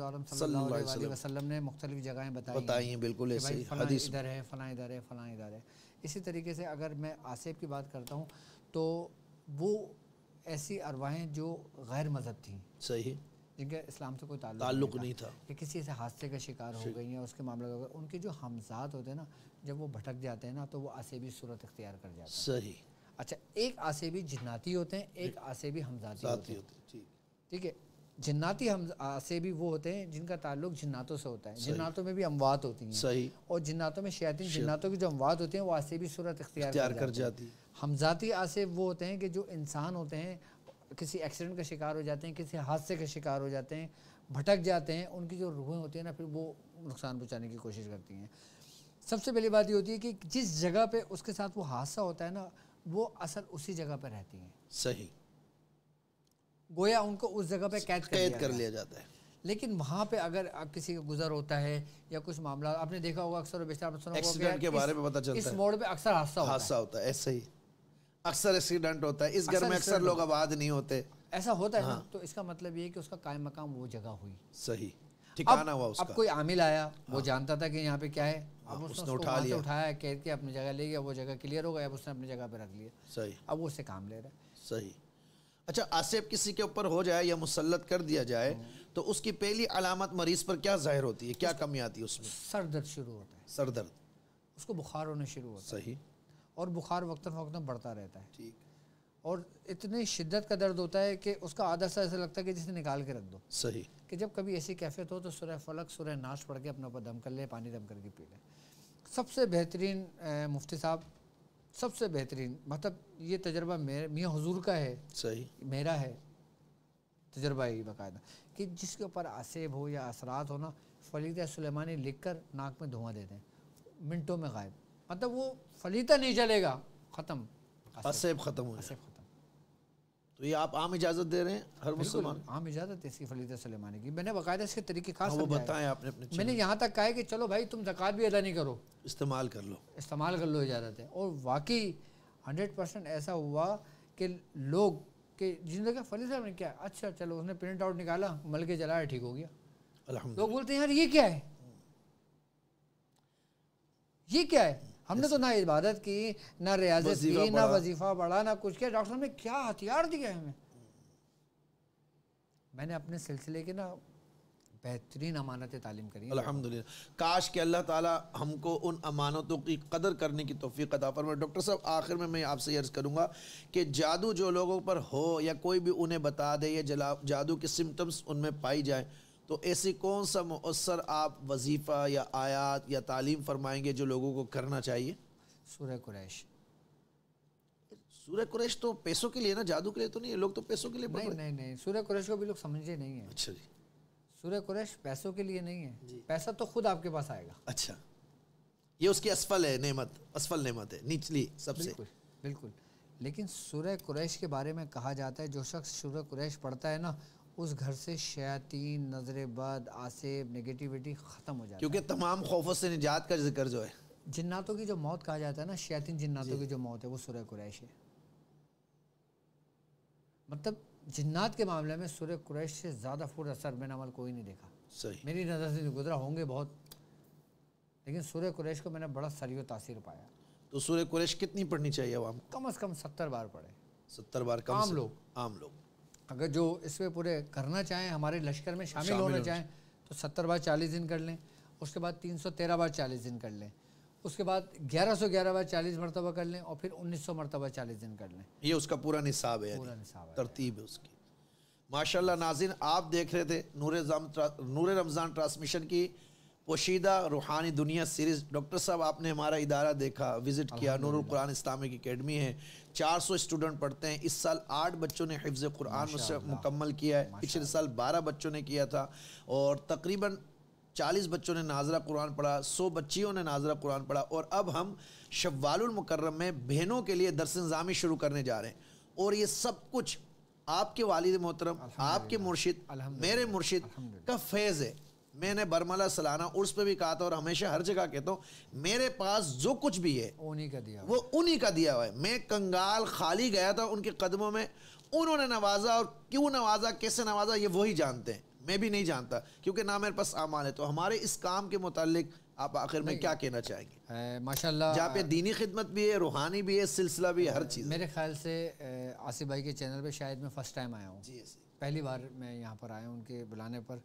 वसल्लम ने मुख्तलि जगहें बताई बताई हैं बिल्कुल ऐसे इधर है फ़लाँ इधर है फ़लाँ इधर है इसी तरीके से अगर मैं आसेब की बात करता हूँ तो वो ऐसी अरवाहें जो गैर मज़हब थी सही जिनका इस्लाम से कोई ताल्लुक, नहीं था कि किसी ऐसे हादसे का शिकार हो गई है उसके मामले में उनके जो हमजात होते हैं ना जब वो भटक जाते हैं ना तो वो आसेबी सूरत इख्तियार कर जाते हैं सही अच्छा एक आसे भी जिन्नाती होते हैं एक आसे भी हमजाती होते हैं ठीक है जिन्नाती हम भी वो होते हैं जिनका ताल्लुक जिन्नातों से होता है जिन्नातों में भी अमवात होती हैं सही और जिन्नातों में शैतिन जिन्नातों की जो अमवात होते हैं वो भी सूरत इख्तियार कर जाती है हमजाती आसे वो होते हैं कि जो इंसान होते हैं किसी एक्सीडेंट का शिकार हो जाते हैं किसी हादसे का शिकार हो जाते हैं भटक जाते हैं उनकी जो रूहें होती हैं ना फिर वो नुकसान पहुँचाने की कोशिश करती हैं सबसे पहली बात ये होती है कि जिस जगह पे उसके साथ वो हादसा होता है ना वो असल उसी जगह पर रहती हैं सही गोया उनको उस जगह पे कैद कर, कर लिया जाता है लेकिन वहाँ पे अगर किसी का गुजर होता है या कुछ मामला आपने देखा होगा अक्सर एक्सीडेंट के बारे में पता चलता इस मोड़ पे अक्सर हादसा हादसा होता है ऐसे ही अक्सर एक्सीडेंट होता है इस घर में अक्सर लोग आबाद नहीं होते ऐसा होता है ना हाँ। तो इसका मतलब ये है कि उसका कायम मकाम वो जगह हुई सही ठिकाना हुआ उसका अब कोई आमिल आया वो हाँ। जानता था कि यहाँ पे क्या है हाँ, अब उसने, उसने उठा लिया उठाया कह के अपनी जगह ले गया वो जगह क्लियर हो गया अब उसने अपनी जगह पे रख लिया सही अब वो उससे काम ले रहा है सही अच्छा आसेब किसी के ऊपर हो जाए या मुसलत कर दिया जाए हाँ। तो उसकी पहली अलामत मरीज पर क्या जाहिर होती है क्या कमी आती है उसमें सर दर्द शुरू होता है सर दर्द उसको बुखार होना शुरू होता है सही और बुखार वक्ता वक्ता बढ़ता रहता है ठीक और इतनी शिद्दत का दर्द होता है कि उसका आधा सा ऐसा लगता है कि जिसे निकाल के रख दो सही कि जब कभी ऐसी कैफियत हो तो सुरह फलक सुरह नाश पढ़ के अपने ऊपर दम कर ले पानी दम करके पी लें सबसे बेहतरीन मुफ्ती साहब सबसे बेहतरीन मतलब ये तजर्बा मेरे मियाँ हजूर का है सही मेरा है तजर्बा ही बाकायदा कि जिसके ऊपर आसेब हो या असरात हो ना फलीता सुलेमानी लिख कर नाक में धुआं दे दें मिनटों में गायब मतलब वो फलीता नहीं चलेगा ख़त्म असेब ख़त्म हो असेब तो ये आप आम इजाज़त दे रहे हैं हर मुसलमान आम इजाज़त है इसकी फलीदा सलेमानी की मैंने बकायदा इसके तरीके खास हाँ, वो बताएं आपने अपने मैंने यहाँ तक कहा है कि चलो भाई तुम जक़ात भी अदा नहीं करो इस्तेमाल कर लो इस्तेमाल कर लो इजाज़त है और वाकई हंड्रेड परसेंट ऐसा हुआ कि लोग के जिन्होंने कहा फलीदा साहब ने क्या अच्छा चलो उसने प्रिंट आउट निकाला मल के जलाया ठीक हो गया लोग बोलते हैं यार ये क्या है ये क्या है हमने तो ना इबादत की ना रियाजत की ना वजीफ़ा पढ़ा ना कुछ किया डॉक्टर ने क्या हथियार दिए हमें मैंने अपने सिलसिले के ना बेहतरीन अमानत तालीम करी अलहमदिल्ला काश के अल्लाह ताला हमको उन अमानतों की कदर करने की तोफ़ी अदा फरमाए डॉक्टर साहब आखिर में मैं आपसे अर्ज़ करूँगा कि जादू जो लोगों पर हो या कोई भी उन्हें बता दे या जादू के सिम्टम्स उनमें पाई जाए तो ऐसे कौन सा मौसर आप वजीफ़ा या आयात या तालीम फरमाएंगे जो लोगों को करना चाहिए सूर्य कुरैश सूर्य कुरैश तो पैसों के लिए ना जादू के लिए तो नहीं है लोग तो पैसों के लिए नहीं नहीं नहीं सूर्य कुरैश को भी लोग समझे नहीं है अच्छा जी सूर्य कुरैश पैसों के लिए नहीं है पैसा तो खुद आपके पास आएगा अच्छा ये उसकी असफल है नमत असफल नमत है निचली सबसे बिल्कुल लेकिन सूर्य कुरैश के बारे में कहा जाता है जो शख्स सूर्य कुरैश पढ़ता है ना उस घर से शयातीन नजर बाद आसेब नेगेटिविटी ख़त्म हो जाती क्योंकि तमाम खौफों से निजात का जिक्र जो है जिन्नातों की जो मौत कहा जाता है ना शयातीन जिन्नातों की जो मौत है वो सुरह कुरैश है मतलब जिन्नात के मामले में सुरह कुरैश से ज़्यादा फुर असर मैंने अमल कोई नहीं देखा सही मेरी नज़र से गुजरा होंगे बहुत लेकिन सुरह कुरैश को मैंने बड़ा सरियो तासीर पाया तो सूर्य कुरैश कितनी पढ़नी चाहिए आवाम कम अज़ कम सत्तर बार पढ़े सत्तर बार कम आम लोग आम लोग अगर जो इसमें पूरे करना चाहें हमारे लश्कर में शामिल, शामिल होना चाहें तो सत्तर बार चालीस दिन कर लें उसके बाद तीन सौ तेरह बार चालीस दिन कर लें उसके बाद ग्यारह सौ ग्यारह बार चालीस मरतबा कर लें और फिर उन्नीस सौ मरतबा चालीस दिन कर लें ये उसका पूरा निसाब है पूरा निसाब है तरतीब है उसकी माशाल्लाह नाजिन आप देख रहे थे नूर नूर रमज़ान ट्रांसमिशन की पोशीदा रूहानी दुनिया सीरीज़ डॉक्टर साहब आपने हमारा इदारा देखा विज़िट किया नूर कुरान इस्लामिक अकेडमी है 400 स्टूडेंट पढ़ते हैं इस साल आठ बच्चों ने हिफ्ज़ कुरान मुकम्मल किया है पिछले साल बारह बच्चों ने किया था और तकरीबन चालीस बच्चों ने नाजरा कुरान पढ़ा सौ बच्चियों ने नाजरा कुरान पढ़ा और अब हम शवालमकरम में बहनों के लिए दरस इंजामी शुरू करने जा रहे हैं और ये सब कुछ आपके वालिद मोहतरम आपके मुर्शिद मेरे मुर्शिद का फैज़ है मैंने बरमला सलाना उर्स पे भी कहा था और हमेशा हर जगह कहता हूँ मेरे पास जो कुछ भी है उन्हीं का दिया वो उन्हीं का दिया हुआ है मैं कंगाल खाली गया था उनके कदमों में उन्होंने नवाजा और क्यों नवाजा कैसे नवाजा ये वही जानते हैं मैं भी नहीं जानता क्योंकि ना मेरे पास सामान है तो हमारे इस काम के मुतालिक आप आखिर में क्या कहना चाहेंगे माशाल्लाह जहाँ पे दीनी खिदमत भी है रूहानी भी है सिलसिला भी है हर चीज़ मेरे ख्याल से आसिफ भाई के चैनल पे शायद मैं फ़र्स्ट टाइम आया हूँ पहली बार मैं यहाँ पर आया हूँ उनके बुलाने पर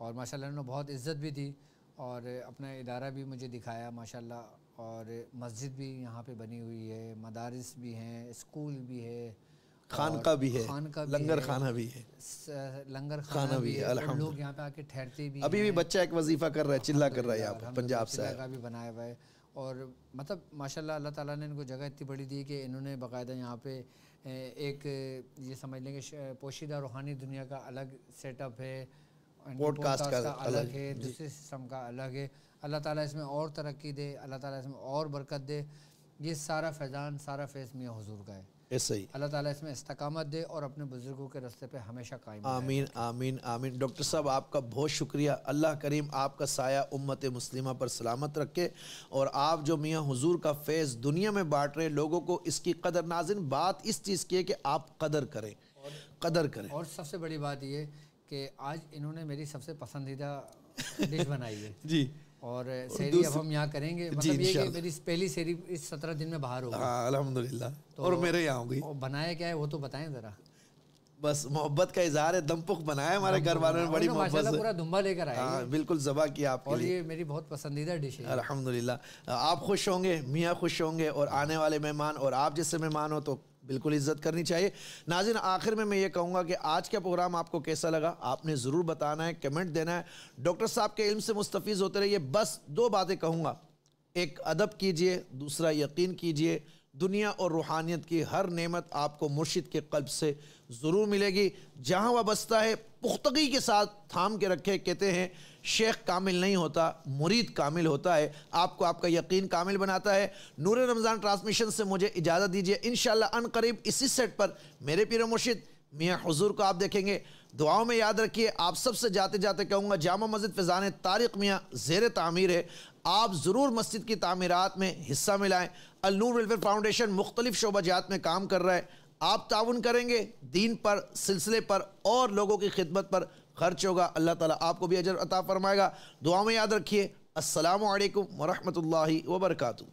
और माशाल्लाह उन्होंने बहुत इज़्ज़त भी दी और अपना इदारा भी मुझे दिखाया माशाल्लाह और मस्जिद भी यहाँ पे बनी हुई है मदारस भी हैं स्कूल भी है खान का भी है खान का लंगर खाना भी है लंगर खाना, भी है, हम लोग यहाँ पे आके ठहरते भी अभी भी बच्चा एक वजीफा कर रहा है चिल्ला कर रहा है यहाँ पर पंजाब से का भी बनाया हुआ है और मतलब माशाल्लाह अल्लाह ताला ने इनको जगह इतनी बड़ी दी कि इन्होंने बाकायदा यहाँ पे एक ये समझ लें कि पोशीदा रूहानी दुनिया का अलग सेटअप है पॉडकास्ट का, अलग है दूसरे सिस्टम का अलग है अल्लाह ताला इसमें और तरक्की दे अल्लाह ताला इसमें और बरकत दे ये सारा फैज़ान सारा फैज़ मियाँ हजूर का है ऐसे ही अल्लाह ताला इसमें इस्तकामत दे और अपने बुजुर्गों के रस्ते पे हमेशा कायम आमीन आमीन आमीन डॉक्टर साहब आपका बहुत शुक्रिया अल्लाह करीम आपका साया उम्मत मुस्लिमा पर सलामत रखे और आप जो मियाँ हुजूर का फैज़ दुनिया में बांट रहे लोगों को इसकी कदर नाजिन बात इस चीज़ की है कि आप कदर करें कदर करें और सबसे बड़ी बात यह कि आज इन्होंने मेरी सबसे पसंदीदा डिश बनाई है जी और सेरी अब हम यहाँ करेंगे मतलब ये कि मेरी पहली सेरी इस सत्रह दिन में बाहर होगी हाँ तो और मेरे यहाँ होगी बनाया क्या है वो तो बताएं ज़रा बस मोहब्बत का इजहार है दमपुख बनाया हमारे घर वालों ने बड़ी मोहब्बत पूरा धुम्बा लेकर आया हाँ बिल्कुल जबा किया आपके और ये मेरी बहुत पसंदीदा डिश है अल्हम्दुलिल्लाह आप खुश होंगे मियाँ खुश होंगे और आने वाले मेहमान और आप जैसे मेहमान हो तो बिल्कुल इज्जत करनी चाहिए नाजिन आखिर में मैं ये कहूँगा कि आज का प्रोग्राम आपको कैसा लगा आपने ज़रूर बताना है कमेंट देना है डॉक्टर साहब के इल्म से मुस्तफ़ होते रहिए बस दो बातें कहूँगा एक अदब कीजिए दूसरा यकीन कीजिए दुनिया और रूहानियत की हर नेमत आपको मुर्शिद के कल्ब से ज़रूर मिलेगी जहाँ वह बसता है पुख्तगी के साथ थाम के रखे कहते हैं शेख कामिल नहीं होता मुरीद कामिल होता है आपको आपका यकीन कामिल बनाता है नूर रमज़ान ट्रांसमिशन से मुझे इजाज़त दीजिए इन अन करीब इसी सेट पर मेरे पीर मुर्शिद मियाँ हजूर को आप देखेंगे दुआओं में याद रखिए आप सबसे जाते जाते कहूँगा जामा मस्जिद फ़िज़ान तारिक मियाँ जेर तामीर है आप ज़रूर मस्जिद की तमीरत में हिस्सा मिलाएँ अलूर वेलफेयर फाउंडेशन मुख्तलिफ़ शोबाजात में काम कर रहा है आप ताउन करेंगे दीन पर सिलसिले पर और लोगों की खिदमत पर खर्च होगा अल्लाह ताला आपको भी अजर अता फरमाएगा दुआ में याद रखिए असलकम वरहमल वबरकू